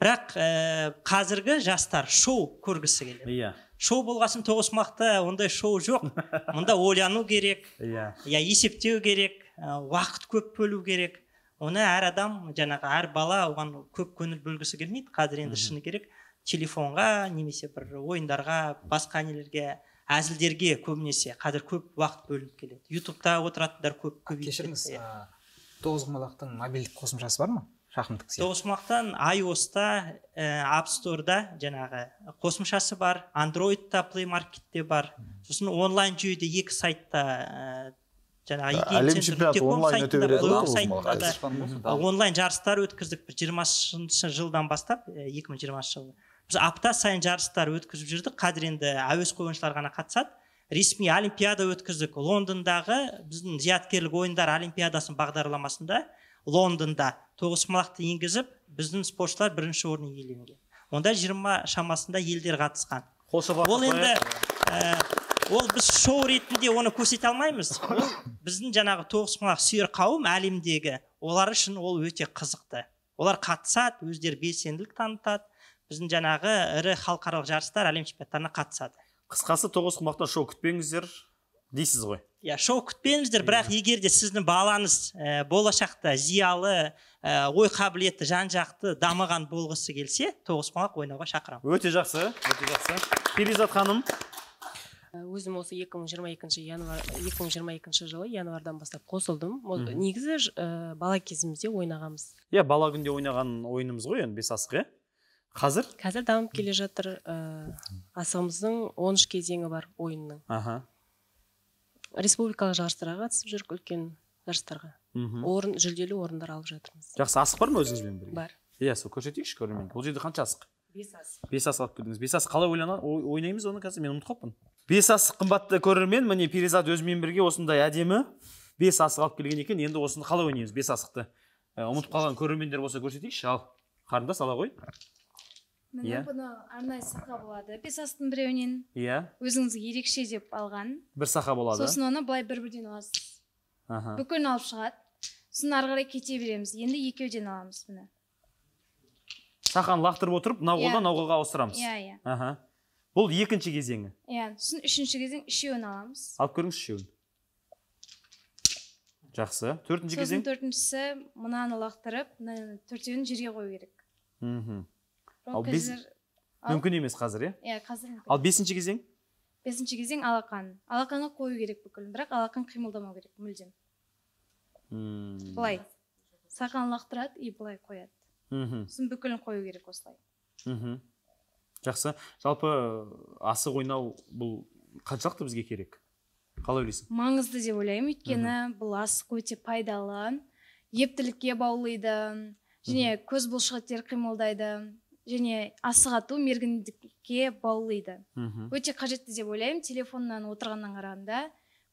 бірақ ә, қазіргі жастар шоу көргісі келеді иә шоу болғасын тоғызқұмалақта ондай шоу жоқ [LAUGHS] мұнда ойлану керек иә иә есептеу керек ә, уақыт көп бөлу керек оны әр адам жаңағы әр бала оған көп көңіл бөлгісі келмейді қазір енді шыны керек телефонға немесе бір ойындарға басқа нелерге әзілдерге көбінесе қазір көп уақыт бөлініп келеді ютубта отыратындар көп көбейіп кешіріңіз иә. тоғызқұмалақтың мобильдік қосымшасы бар ма шахматтық сияқты тоғызқұмалақтан айоста ә, э, app Store-да жаңағы қосымшасы бар андроидта плей маркетте бар сосын онлайн жүйеде екі сайтта ә, жаңағы әлем онлайн жарыстар өткіздік бір жиырмасыншы жылдан бастап э, екі мың жиырмасыншы жылы біз апта сайын жарыстар өткізіп жүрдік қазір енді әуесқой ойыншылар ғана қатысады ресми олимпиада өткіздік лондондағы біздің зияткерлік ойындар олимпиадасының бағдарламасында лондонда тоғызқұмалақты енгізіп біздің спортшылар бірінші орын иеленген онда жиырма шамасында елдер қатысқан қосып ол енді ә, ол біз шоу ретінде оны көрсете алмаймыз ол біздің жаңағы тоғызқұмалақ сүйер қауым әлемдегі олар үшін ол өте қызықты олар қатысады өздері белсенділік танытады біздің жаңағы ірі халықаралық жарыстар әлем чемпионаттарына қатысады қысқасы тоғызқұмалақтан шоу күтпеңіздер дейсіз ғой иә шоу күтпеңіздер бірақ егер де сіздің балаңыз ә, болашақта зиялы ә, ой қабілеті жан жақты дамыған болғысы келсе тоғызқұмалақ ойнауға шақырамын өте жақсы өте жақсы перизат ханым өзім осы 2022 январ 2022 жылы январдан бастап қосылдым Ол, негізі ә, бала кезімізде ойнағанбыз иә бала күнде ойнаған ойынымыз ғой енді бес асық иә қазір қазір дамып келе жатыр ыыы э, асығымыздың он үш кезеңі бар ойынның аха республикалық жарыстарға қатысып жүрік үлкен жарыстарға мхм орын жүлделі орындар алып жатырмыз жақсы асық бар ма өзіңізбен бірге бар иә сол көрсетейікші көрерменге бұл жерде қанша асық бес асық бес асық алып келдіңіз бес асық қалай ойнаймыз оны қазір мен ұмытып қалыппын бес асық қымбатты көрермен міне перизат өзімен бірге осындай әдемі бес асық алып келген екен енді осыны қалай ойнаймыз бес асықты э, ұмытып қалған көрермендер болса көрсетейікші ал қарындас ала ғой міне yeah. Иә. бұны арнайы сақа болады астың біреуінен иә yeah. өзіңізге ерекше деп алған бір сақа болады сосын оны былай бір бірден аласыз аха бүкілін алып шығады сосын ары қарай кете береміз енді екеуден аламыз міне сақаны лақтырып отырып мынау иә. қолдан мынау қолға ауыстырамыз иә иә аха бұл екінші кезеңі иә сосын үшінші кезең үшеуін аламыз алып көріңіз үшеуін жақсы төртінші кезең сосын төртіншісі мынаны лақтырып мына төртеуін жерге қою керек мхм ал бес... мүмкін емес қазір иә иә қазір ал бесінші кезең бесінші кезең алақан алақанға қою керек бүкілін бірақ алақан қимылдамау керек мүлдем мм былай сақалын лақтырады и былай қояды мхм сосын бүкілін қою керек осылай мхм жақсы жалпы э, асық ойнау бұл қаншалықты бізге керек қалай ойлайсың маңызды деп ойлаймын өйткені бұл асық өте пайдалы ептілікке баулиды және көз бұлшық қимылдайды және асығату мергендікке баулиды өте қажетті деп ойлаймын телефоннан отырғаннан қарағанда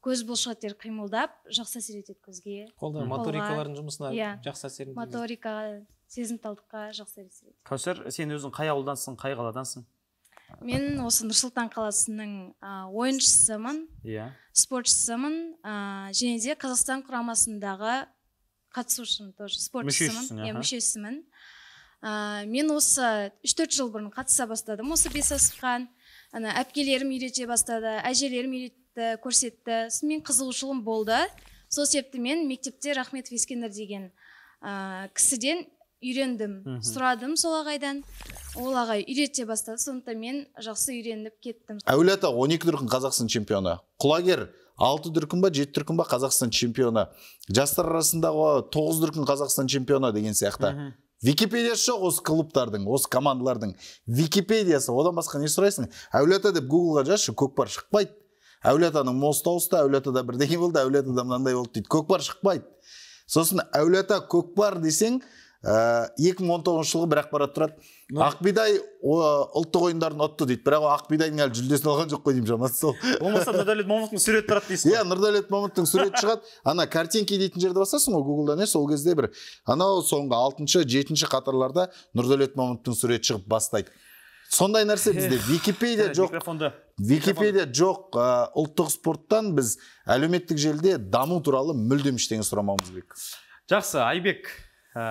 көз бұлшықеттері қимылдап жақсы әсер етеді көзге қолда моторикалардың жұмысына иә жақсы әсер моторикаға сезімталдыққа жақсы әсер етеді кәусар сен өзің қай ауылдансың қай қаладансың мен осы нұр сұлтан қаласының ойыншысымын иә спортшысымын және де қазақстан құрамасындағы қатысушымын тоже спортшысымын иә мүшесімін ә, мен осы үш төрт жыл бұрын қатыса бастадым осы асыққан ана әпкелерім үйрете бастады әжелерім үйретті көрсетті мен қызығушылығым болды сол себепті мен мектепте рахметов ескендір деген ә, кісіден үйрендім сұрадым сол ағайдан ол ағай үйрете бастады сондықтан мен жақсы үйреніп кеттім әуелі ата он екі дүркін қазақстан чемпионы құлагер алты дүркін ба жеті дүркін ба қазақстан чемпионы жастар арасындағы тоғыз дүркін қазақстан чемпионы деген сияқты Википедиясы жоқ осы клубтардың, осы командалардың Википедиясы. Одан басқа не сұрайсың? Әулиеата деп Гуглға жазшы, көкпар шықпайды. Әулиеатаның мосты ауысты, әулиеатада бірдеңе болды, әулиеатада мынандай болды дейді. Көкпар шықпайды. Сосын әулиеата көкпар десең, Э, екі мың он тоғызыншы жылғы бір ақпарат тұрады ақбидай ұлттық ойындарын ұтты дейді бірақ ол ақбидайдың әлі жүлдесін алған жоқ қой деймін жаман сол болмаса нұрдәулет момытовтың суреті тұрады дейсіз ғой иә нұрдәулет момытовтың суреті шығады ана картинки дейтін жерді басасың ғой гуглдан иә сол кезде бір анау соңғы алтыншы жетінші қатарларда нұрдәулет момытовтың суреті шығып бастайды сондай нәрсе бізде википедия жоқ википедия жоқ э, ұлттық спорттан біз әлеуметтік желіде даму туралы мүлдем ештеңе сұрамауымыз керек жақсы айбек ә,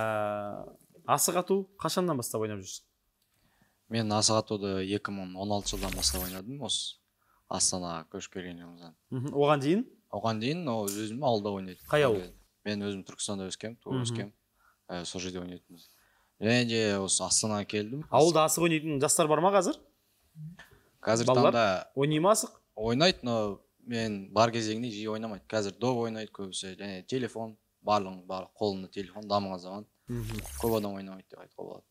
асық ату қашаннан бастап ойнап жүрсің мен асық атуды 2016 жылдан бастап ойнадым осы астанаға көшіп келген оған дейін оған дейін өзім ауылда ойнайтын қай ауыл мен өзім түркістанда өскенмін туып өскенмін ә, сол жерде ойнайтынбыз және де осы астанаға келдім ауылда асық ойнайтын жастар бар ма қазір қазіргі таңда ойнай ма асық ойнайды но мен бар кезеңінде жиі ойнамайды қазір доп ойнайды көбісі және телефон барлығының барлық қолында телефон дамыған заман көп адам ойнамайды деп айтуға болады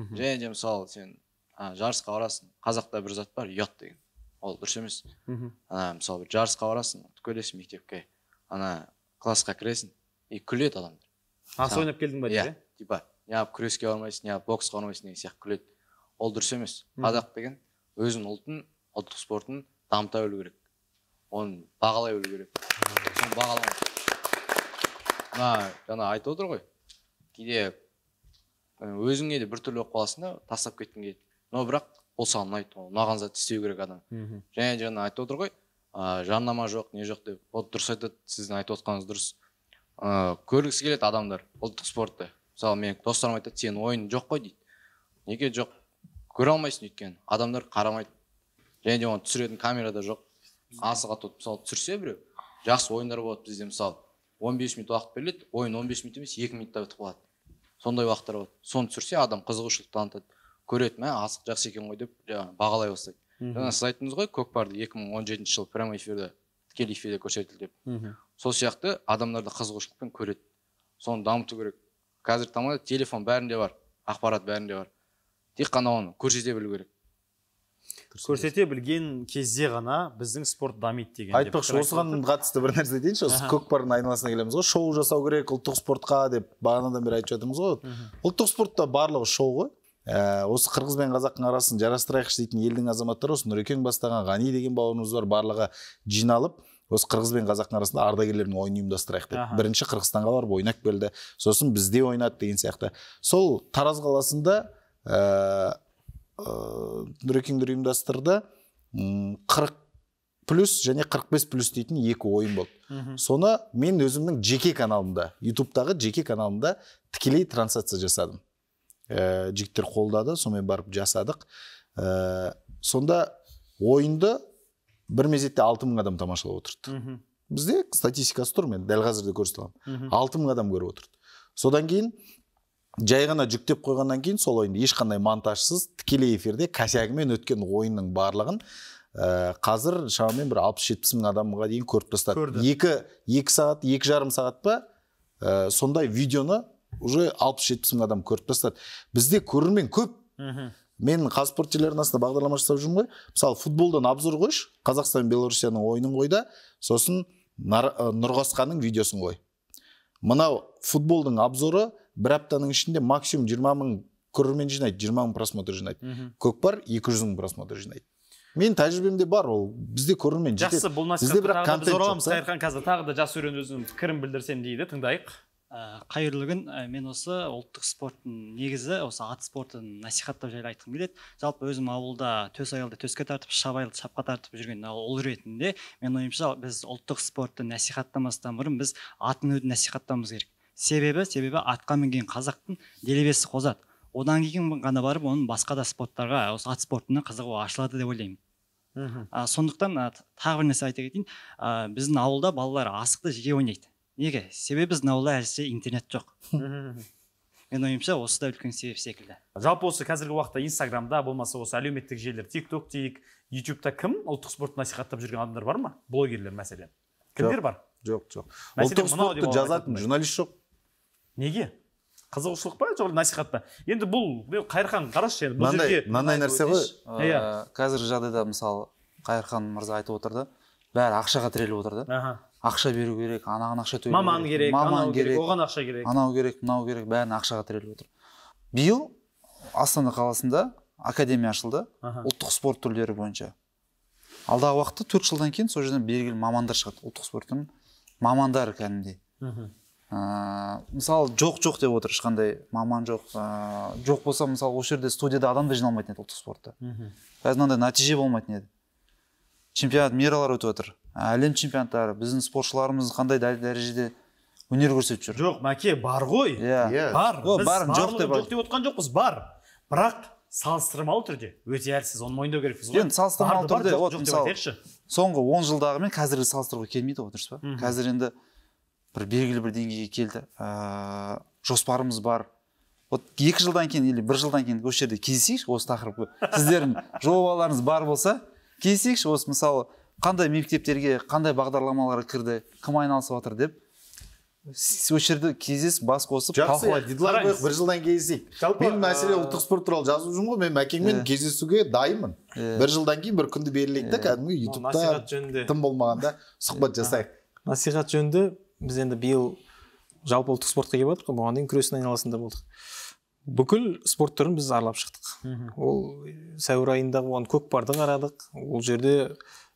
мхм және де мысалы сен ә, жарысқа барасың қазақта бір зат бар ұят деген ол дұрыс емес мхм ана мысалы бір жарысқа барасың келесің мектепке ана классқа кіресің и күледі адамдар асық ойнап келдің ба иә, деп иә типа неғып күреске бармайсың неғып боксқа бармайсың деген сияқты күледі ол дұрыс емес қазақ деген өзінің ұлтын ұлттық спортын дамыта білу керек оны бағалай білу керек соны бағаламай мына жаңа айтып отыр ғой кейде өзіңе де біртүрлі болып қаласың да тастап кеткің келеді но бірақ ол саған ұнайды ол ұнаған затты істеу керек адам және жаңа айтып отыр ғой ә, жарнама жоқ не жоқ деп вот дұрыс айтады сіздің айтып отқаныңыз дұрыс ыыы көргісі келеді адамдар ұлттық спортты мысалы менің достарым айтады сенің ойының жоқ қой дейді неге жоқ көре алмайсың өйткені адамдар қарамайды және де оны түсіретін камера да жоқ асыға мысалы түсірсе біреу жақсы ойындар болады бізде мысалы он бес минут уақыт беріледі ойын он бес минут емес екі минутта бітіп қалады сондай уақыттар болады соны түсірсе адам қызығушылық танытады көреді мә асық жақсы екен ғой деп жаңағы бағалай бастайды жаңа сіз айттыңыз ғой көкпарды 2017 жылы прямой эфирде тікелей эфирде көрсетілді деп сол сияқты адамдарды қызығушылықпен көреді соны дамыту керек қазіргі таңда телефон бәрінде бар ақпарат бәрінде бар тек қана оны көрсете білу керек көрсете білген кезде ғана біздің спорт дамиды деген айтпақшы осыған қатысты бір нәрсе айтайыншы осы көкпардың айналасына келеміз ғой шоу жасау керек ұлттық спортқа деп бағанадан бері айтып жатырмыз ғой ұлттық спортта барлығы шоу ғой ә, осы қырғыз бен қазақтың арасын жарастырайықшы дейтін елдің азаматтары осы нұрекең бастаған ғани деген бауырымыз бар барлығы жиналып осы қырғыз бен қазақтың арасында ардагерлердің ойынын ұйымдастырайық деп бірінші қырғызстанға барып ойнап келді сосын бізде ойнады деген сияқты сол тараз қаласында ә, ыыы нұрекеңдер ұйымдастырды қырық плюс және 45 плюс дейтін екі ойын болды Үху. соны мен өзімнің жеке каналымда ютубтағы жеке каналымда тікелей трансляция жасадым ә, жігіттер қолдады сонымен барып жасадық ә, сонда ойынды бір мезетте алты мың адам тамашалап отырды бізде статистикасы тұр мен дәл қазір де көрсете аламын адам көріп отырды содан кейін жай ғана жүктеп қойғаннан кейін сол ойынды ешқандай монтажсыз тікелей эфирде косягімен өткен ойынның барлығын ә, қазір шамамен бір алпыс жетпіс мың адамға дейін көріп тастады көрді екі екі сағат екі жарым сағат па ә, сондай видеоны уже алпыс жетпіс мың адам көріп тастады бізде көрермен көп мен қазспорт телеарнасында бағдарлама жасап жүрмін ғой мысалы футболдан обзор қойшы қазақстан белоруссияның ойынын қой да сосын э, нұрғасқаның видеосын қой мынау футболдың обзоры бір аптаның ішінде максимум жиырма мың көрермен жинайды жиырма мың просмотр жинайды көкпар екі жүз мың просмотр жинайды менің тәжірибемде бар ол бізде көрермен жақсы бұл насихатты бірақ тағы қайырхан қазір тағы да жас өрен өзінің пікірін білдірсем дейді тыңдайық ә, қайырлы күн ә, мен осы ұлттық спорттың негізі осы ат спортын насихаттау жайлы айтқым келеді жалпы өзім ауылда төс аялды төске тартып шабайлы шапқа тартып жүрген ұл ретінде менің ойымша біз ұлттық спортты насихаттамастан бұрын біз атын насихаттауымыз керек себебі себебі атқа мінген қазақтың делебесі қозады одан кейін ғана барып оның басқа да спорттарға осы ат спортына қызығу ашылады деп ойлаймын мхм а, сондықтан ә, тағы бір нәрсе айта кетейін а, біздің ауылда балалар асықты жиі ойнайды неге себебі біздің ауылда әзірше интернет жоқ менің ойымша осы да үлкен себеп секілді жалпы осы қазіргі уақытта инстаграмда болмаса осы әлеуметтік желілер тик ток дейік ютубта кім ұлттық спортты насихаттап жүрген адамдар бар ма блогерлер мәселен кімдер бар жоқ жоқ ұлттық спортты жазатын журналист жоқ неге қызығушылық па жоқ насихат па енді бұл қайырхан қарашы енді бұл мынандай нәрсе ғой иә ә, қазіргі жағдайда мысалы қайырхан мырза айтып отыр да бәрі ақшаға тіреліп отыр да ақша беру керек анаған ақша төлеу маман керек маман керек оған ақша керек анау керек мынау керек бәрін ақшаға тіреліп отыр биыл астана қаласында академия ашылды ұлттық спорт түрлері бойынша алдағы уақытта төрт жылдан кейін сол жерден белгілі мамандар шығады ұлттық спорттың мамандары кәдімгідей ә, э, мысалы жоқ жоқ деп отыр ешқандай маман жоқ ә, жоқ болса мысалы осы жерде студияда адам да жиналмайтын еді ұлттық спортта қазір мынандай нәтиже болмайтын еді чемпионат миралар өтіп жатыр ә, әлем чемпионаттары біздің спортшыларымыз қандай дәрежеде өнер көрсетіп жүр жоқ мәке бар ғой иә yeah. бар О, бар жоқ деп жоқ отқан жоқпыз бар бірақ салыстырмалы түрде өте әлсіз оны мойындау керекпіз ғой енді салыстырмалы түрде мысалы соңғы он жылдағы мен қазіргі салыстыруға келмейді ғой дұрыс па қазір енді бір белгілі бір деңгейге келді ә, жоспарымыз бар вот екі жылдан кейін или бір жылдан кейін осы жерде кездесейікші осы тақырып сіздердің жобаларыңыз бар болса кездесейікші осы мысалы қандай мектептерге қандай бағдарламалар кірді кім айналысып жатыр деп осы жерде кездесіп бас қосып жақсы дидарлар бір жылдан кездесейік жалпы мен мәселе э, ұлттық спорт туралы жазып жүрмін ғой мен мәкеңмен э, кездесуге дайынмын э. бір жылдан кейін бір күнді белгілейік та кәдімгі ютубта тым болмағанда сұхбат жасайық насихат жөнінде біз енді биыл жалпы ұлттық спортқа келіп жатырмық қой бұған дейін күрестің айналасында болдық бүкіл спорт түрін біз аралап шықтық ол сәуір айында оған көкпарды қарадық ол жерде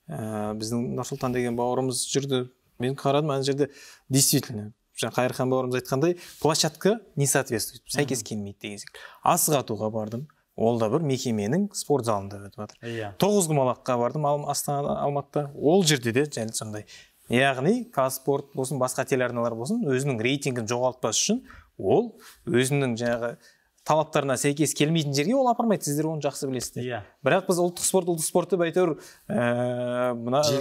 ә, біздің нұрсұлтан деген бауырымыз жүрді мен қарадым ана жерде действительно жаңа қайырхан бауырымыз айтқандай площадка не соответствует сәйкес келмейді деген секілді асық атуға бардым ол да бір мекеменің спорт залында өтіп жатыр иә тоғызқұмалаққа бардым астанада алматыда ол жерде де және сондай яғни қазспорт болсын басқа телеарналар болсын өзінің рейтингін жоғалтпас үшін ол өзінің жаңағы талаптарына сәйкес келмейтін жерге ол апармайды сіздер оны жақсы білесіздер иә yeah. бірақ біз ұлттық спорт ұлттық спорт деп әйтеуір ә, мына [LAUGHS]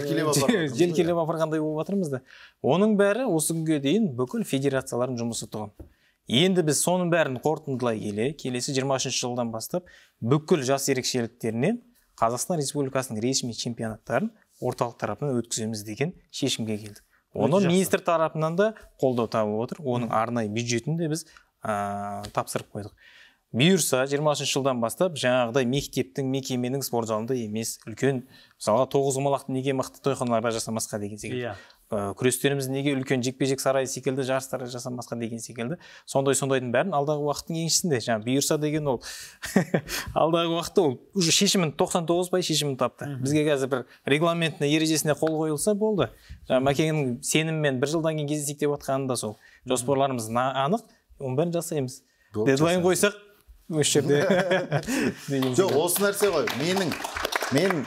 желкелеп апарғандай болып жатырмыз да оның бәрі осы күнге дейін бүкіл федерациялардың жұмысы тұғын енді біз соның бәрін қорытындылай келе келесі 23 жылдан бастап бүкіл жас ерекшеліктерінен қазақстан республикасының ресми чемпионаттарын орталық тарапынан өткіземіз деген шешімге келдік оны министр тарапынан да қолдау табып отыр оның арнайы бюджетін де біз ә, тапсырып қойдық бұйырса жиырма жылдан бастап жаңағыдай мектептің мекеменің спорт залында емес үлкен мысалға тоғызқұмалақты неге мықты тойханаларда жасамасқа деген секілді yeah. Иә ә, күрестеріміз неге үлкен жекпе жек сарайы секілді жарыстар жасамасқа деген секілді сондай сондайдың бәрін алдағы уақыттың еншісінде жаңағы бұйырса деген ол [LAUGHS] алдағы уақытта ол уже шешімін 99 пайыз шешімін тапты бізге қазір бір регламентіне ережесіне қол қойылса болды жаңағы мәкеңнің сеніммен бір жылдан кейін кездесейік деп отырғаны да сол жоспарларымыз анық оның бәрін жасаймыз дедлайн қойсақ осы жерде [LAUGHS] [LAUGHS] жоқ осы нәрсе ғой менің мен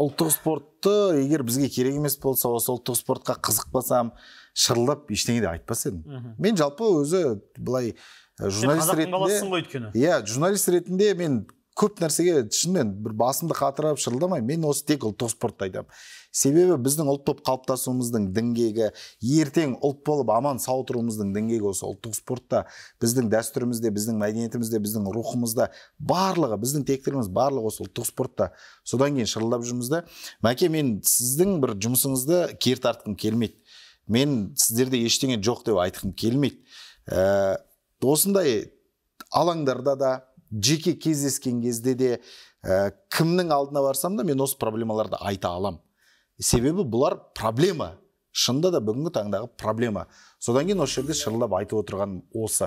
ұлттық спортты егер бізге керек емес болса осы ұлттық спортқа қызықпасам шырылдап ештеңе де айтпас едім мен жалпы өзі былай журналист ретінде ғой иә журналист ретінде мен көп нәрсеге шынымен бір басымды қатырып шырылдамаймын мен осы тек ұлттық спортты айтамын себебі біздің ұлт болып қалыптасуымыздың діңгегі ертең ұлт болып аман сау тұруымыздың діңгегі осы ұлттық спортта біздің дәстүрімізде біздің мәдениетімізде біздің рухымызда барлығы біздің тектілігіміз барлығы осы ұлттық спортта содан кейін шырылдап жүрміз да мәке мен сіздің бір жұмысыңызды кері тартқым келмейді мен сіздерде ештеңе жоқ деп айтқым келмейді ә, осындай алаңдарда да жеке кездескен кезде де ә, кімнің алдына барсам да мен осы проблемаларды айта аламын себебі бұлар проблема шынында да бүгінгі таңдағы проблема содан кейін осы жерде шырылдап айтып отырған осы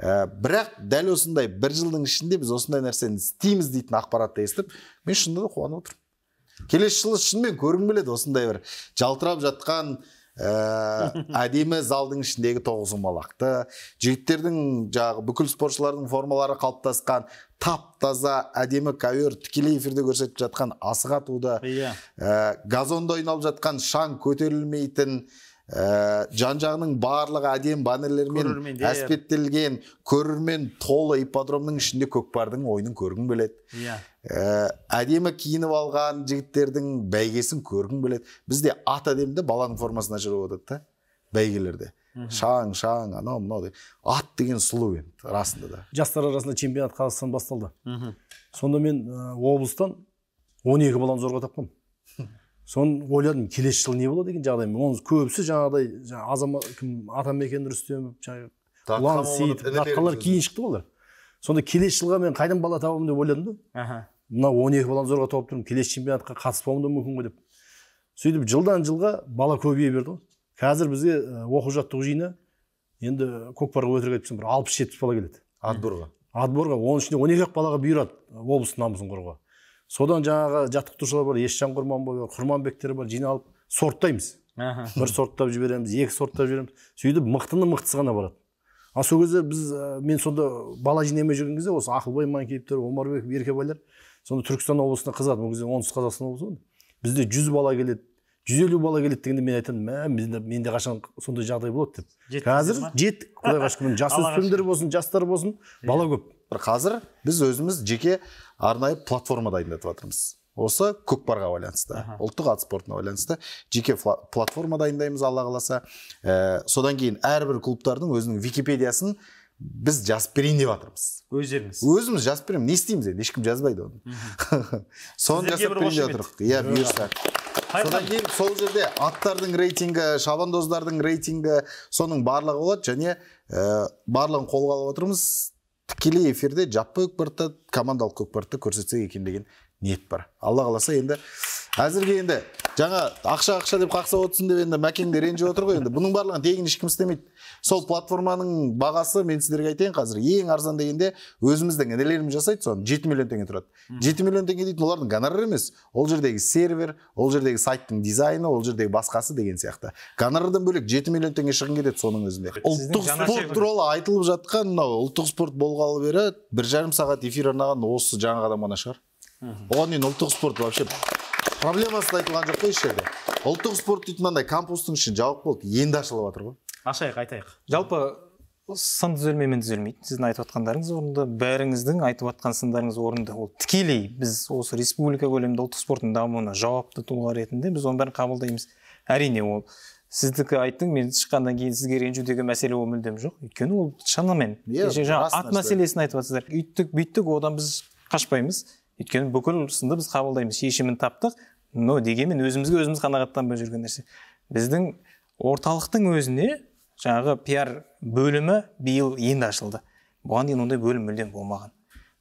ә, бірақ дәл осындай бір жылдың ішінде біз осындай нәрсені істейміз дейтін ақпаратты естіп мен шынында да қуанып отырмын келесі жылы шынымен көргім келеді осындай бір жалтырап жатқан ә, әдемі залдың ішіндегі тоғызқұмалақты жігіттердің жағы бүкіл спортшылардың формалары қалыптасқан тап таза әдемі ковер тікелей эфирде көрсетіп жатқан асық иә ә, э, газонда ойналып жатқан шаң көтерілмейтін ә, э, жан жағының барлығы әдемі баннерлермен иә, иә. әспеттелген көрермен толы ипподромның ішінде көкпардың ойынын көргім келеді иә ә, әдемі киініп алған жігіттердің бәйгесін көргім келеді бізде ат әдемі де баланың формасына жүріп отырады да бәйгелерде шаң шаң анау мынау деп ат деген сұлу енді расында да жастар арасында чемпионат қазақстан басталды Үху. сонда мен ә, облыстан 12 баланы зорға тапқанмын [LAUGHS] соны ойладым келесі жылы не болады екен мен оның көбісі жаңағыдай жаңа азамат кім атамекен рүстемов жаңағы ұлан сейітов датқалар кейін шықты олар сонда келесі жылға мен қайдан бала табамын деп ойладым да мына он екі баланы зорға тауып тұрмын келесі чемпионатқа қатыспауым да мүмкін ғой деп сөйтіп жылдан жылға бала көбейе берді ғой қазір бізге оқу жаттығу жиыны енді көкпарға өтірік айтпасам бір алпыс жетпіс бала келеді отборға отборға оның ішінде он екі ақ балаға бұйырады облыстың намысын қорғауға содан жаңағы жаттықтырушылар бар есжан құрманбай бар құрманбектер бар жиналып сорттаймыз бір сорттап жібереміз екі сорттап жібереміз сөйтіп мықтыны мықтысы ғана барады ал сол кезде біз мен сонда бала жинамай жүрген кезде осы ақылбай манкеевтер омарбеков еркебайлар сонда түркістан облысына қызығады ол кезде оңтүстік қазақстан облысы ғой бізде жүз бала келеді жүз елу бала келеді дегенде мен айтамын мә менде, менде қашан сондай жағдай болады деп қазір жеттік құдайға шүкір жасөспірімдер болсын жастар болсын иә. бала көп бірақ қазір біз өзіміз жеке арнайы платформа дайындатып жатырмыз осы көкпарға байланысты ұлттық ат спортына байланысты жеке платформа дайындаймыз алла қаласа ә, содан кейін әрбір клубтардың өзінің википедиясын біз жазып берейін деп жатырмыз өздеріңіз өзіміз жазып береміз не істейміз енді ешкім жазбайды оны [LAUGHS] соны жасап берейін деп жатырмық иә бұйырса содан кейін сол жерде аттардың рейтингі шабандоздардың рейтингі соның барлығы болады және ә, барлығын қолға алып отырмыз тікелей эфирде жаппай көкпартты командалық көкпартты көрсетсек екен деген ниет бар алла қаласа енді әзірге енді жаңа ақша ақша деп қақсап отырсың деп енді мәкең де ренжіп отыр ғой енді бұның барлығын тегін ешкім істемейді сол платформаның бағасы мен сіздерге айтайын қазір ең арзан дегенде өзіміздің інілеріміз жасайды соны жеті миллион теңге тұрады жеті миллион теңге дейтін олардың гонорары емес ол жердегі сервер ол жердегі сайттың дизайны ол жердегі басқасы деген сияқты гонорардан бөлек жеті миллион теңге шығын кетеді соның өзінде ұлттық спорт туралы айтылып жатқан мынау ұлттық спорт болғалы бері бір жарым сағат эфир арнаған осы жаңа адам ғана шығар оған дейін ұлттық спорт вообще проблемасы да айтылған жоқ қой еш жерде ұлттық спорт дейтін мынандай кампустың іші жабық болды енді ашылып жатыр ғой ашайық айтайық жалпы сын түзелмемен түзелмейді сіздің айтып жатқандарыңыз орынды бәріңіздің айтып жатқан сындарыңыз орынды ол тікелей біз осы республика көлемінде ұлттық спорттың дамуына жауапты тұлға ретінде біз оның бәрін қабылдаймыз әрине ол сіздікі айттың мен шыққаннан кейін сізге ренжу деген мәселе ол мүлдем жоқ өйткені ол шынымен иә жаңа ат мәселесін айтып жатсыздар үйттік бүйттік одан біз қашпаймыз өйткені бүкіл сынды біз қабылдаймыз шешімін таптық но дегенмен өзімізге өзіміз қанағаттанбай жүрген нәрсе біздің орталықтың өзіне жаңағы пиар бөлімі биыл енді ашылды бұған дейін ондай бөлім мүлдем болмаған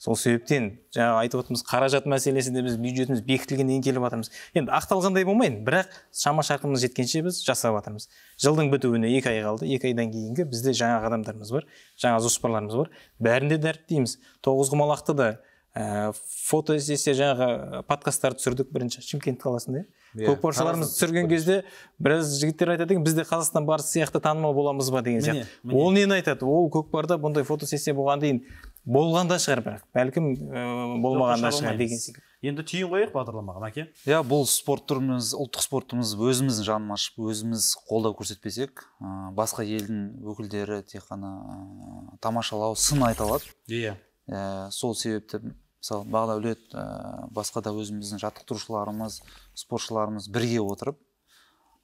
сол себептен жаңағы айтып отырмыз қаражат мәселесі де біз бюджетіміз бекітілгеннен кейін келіп жатырмыз енді ақталғандай болмайын бірақ шама шарқымыз жеткенше біз жасап жатырмыз жылдың бітуіне екі ай қалды екі айдан кейінгі бізде жаңа қадамдарымыз бар жаңа жоспарларымыз бар бәрінде дәріптейміз тоғызқұмалақты да ә, фото жаңағы подкасттар түсірдік бірінші шымкент қаласында иә көкпаршыларымыз түсірген кезде біраз жігіттер айтады екен бізде қазақстан барысы сияқты танымал боламыз ба деген сияқты ол нені айтады ол көкпарда бұндай фотосессия болған дейін болған да шығар бірақ бәлкім ә, э, болмаған да шығар деген секілді енді түйін қояйық бағдарламаға мәке иә бұл спорт түріміз ұлттық спортымыз өзіміздің жанын ашып өзіміз қолдау көрсетпесек ә, басқа елдің өкілдері тек қана ә, тамашалау сын айта алады иә yeah. сол себепті мысалы бағдәулет ә, басқа да өзіміздің жаттықтырушыларымыз спортшыларымыз бірге отырып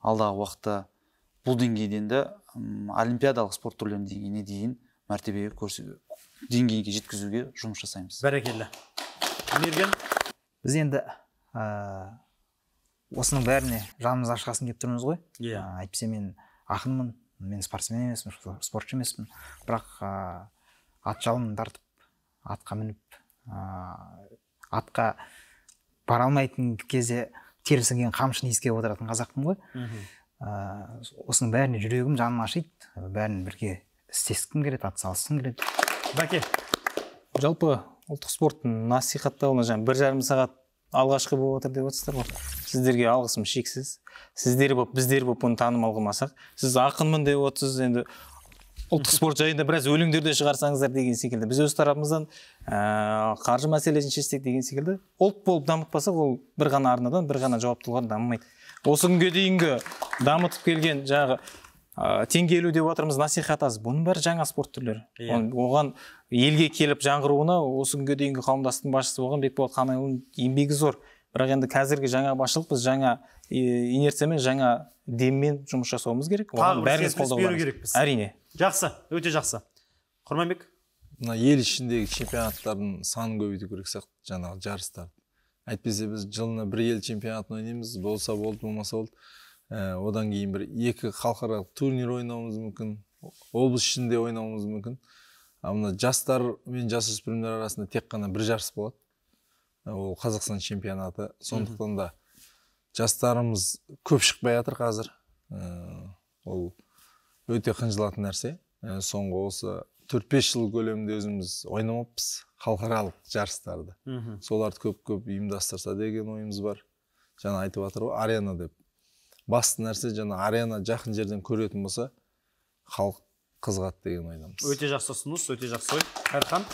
алдағы уақытта бұл деңгейден де олимпиадалық спорт түрлерінің деңгейіне дейін мәртебе көрсету деңгейге жеткізуге жұмыс жасаймыз бәрекелді мерген біз енді ә, осының бәріне жанымыз ашқасын келіп тұрмыз ғой иә э, әйтпесе мен ақынмын мен спортсмен емеспін спортшы емеспін бірақ ә, ат жалын тартып атқа мініп атқа бара алмайтын кезде терісінген қамшыны иіскеп отыратын қазақпын ғой ә, осының бәріне жүрегім жаным ашиды бәрін бірге істескім келеді атсалысқым келеді бәке жалпы ұлттық спорттың насихаттауына жаңа бір жарым сағат алғашқы болып отыр деп отырсыздар ғой сіздерге алғысым шексіз сіздер болып біздер болып бұны танымал қылмасақ сіз ақынмын деп отырсыз енді ұлттық спорт жайында біраз өлеңдер де шығарсаңыздар деген секілді біз өз тарапымыздан ә, қаржы мәселесін шешсек деген секілді ұлт болып дамытпасақ ол бір ғана арнадан бір ғана тұлғадан дамымайды осы күнге дейінгі дамытып келген жаңағы ә, теңге деп жатырмыз насихат аз бұның бәрі жаңа спорт түрлері yeah. Иә. оған елге келіп жаңғыруына осы күнге дейінгі қауымдастықтың басшысы болған бекболат қанайұлының еңбегі зор бірақ енді қазіргі жаңа басшылық біз жаңа инерциямен жаңа деммен жұмыс жасауымыз керек тағы бір беру керекпіз әрине жақсы өте жақсы құрманбек мына ел ішіндегі чемпионаттардың санын көбейту керек сияқты жаңағы жарыстар әйтпесе біз жылына бір ел чемпионатын ойнаймыз болса болды болмаса болды ә, одан кейін бір екі халықаралық турнир ойнауымыз мүмкін облыс ішінде ойнауымыз мүмкін ал мына жастар мен жасөспірімдер арасында тек қана бір жарыс болады ә, ол қазақстан чемпионаты сондықтан да жастарымыз көп шықпай жатыр қазір э, ол өте қынжылатын нәрсе э, соңғы осы төрт бес жыл көлемінде өзіміз ойнамаппыз халықаралық жарыстарды соларды көп көп ұйымдастырса деген ойымыз бар жаңа айтып жатыр ғой арена деп басты нәрсе жаңа арена жақын жерден көретін болса халық қызығады деген ойдамыз өте жақсы ұсыныс өте жақсы ой қайырхан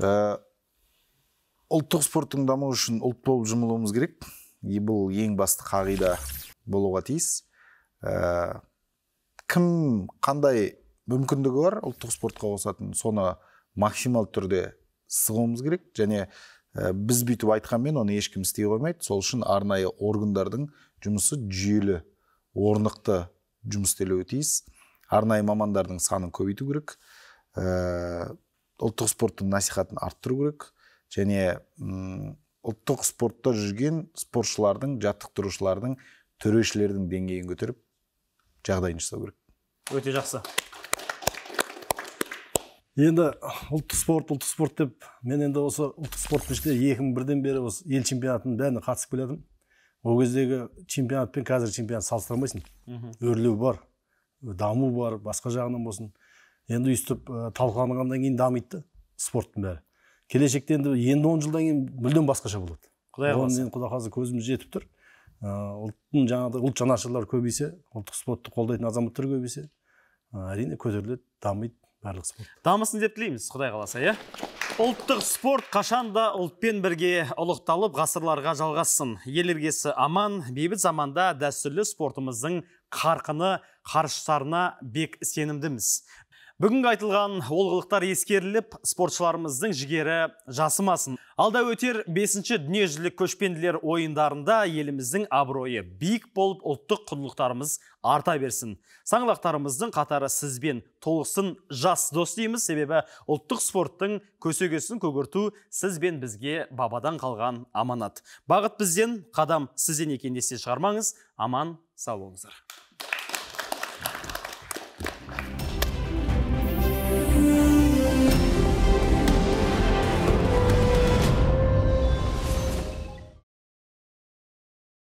ә, э, ұлттық спорттың дамуы үшін ұлт болып жұмылуымыз керек бұл ең басты қағида болуға тиіс ә, кім қандай мүмкіндігі бар ұлттық спортқа қосатын соны максимал түрде сығуымыз керек және ә, біз бүйтіп айтқанмен оны ешкім істей қоймайды сол үшін арнайы органдардың жұмысы жүйелі орнықты жұмыс істелуі тиіс арнайы мамандардың санын көбейту керек ә, ұлттық спорттың насихатын арттыру керек және ұлттық спортта жүрген спортшылардың жаттықтырушылардың төрешілердің деңгейін көтеріп жағдайын жасау керек өте жақсы енді ұлттық спорт ұлттық спорт деп мен енді осы ұлттық спорттың ішінде екі мың бірден бері осы ел чемпионатының бәріне қатысып келедім ол кездегі чемпионат пен қазіргі чемпионат салыстырмайсың өрлеу бар даму бар басқа жағынан болсын енді өйстіп ә, талқыланғаннан кейін дамиды спорттың бәрі келешекте енді енді он жылдан кейін мүлдем басқаша болады құдай қаласа енді құдай қаласа көзіміз жетіп тұр ә, ұлттың жаңағыдай ұлт жанашырлары көбейсе ұлттық спортты қолдайтын азаматтар көбейсе ә, әрине көтеріледі дамиды барлық спорт дамысын деп тілейміз құдай қаласа иә ұлттық спорт қашан да ұлтпен бірге ұлықталып ғасырларға жалғассын ел іргесі аман бейбіт заманда дәстүрлі спортымыздың қарқыны қарыштарына бек сенімдіміз бүгінгі айтылған олғылықтар ескеріліп спортшыларымыздың жігері жасымасын алда өтер бесінші дүниежүзілік көшпенділер ойындарында еліміздің абыройы биік болып ұлттық құндылықтарымыз арта берсін саңлақтарымыздың қатары сізбен толықсын жас дос дейміз себебі ұлттық спорттың көсегесін көгерту сізбен бізге бабадан қалған аманат бағыт бізден қадам сізден екенін шығармаңыз аман сау болыңыздар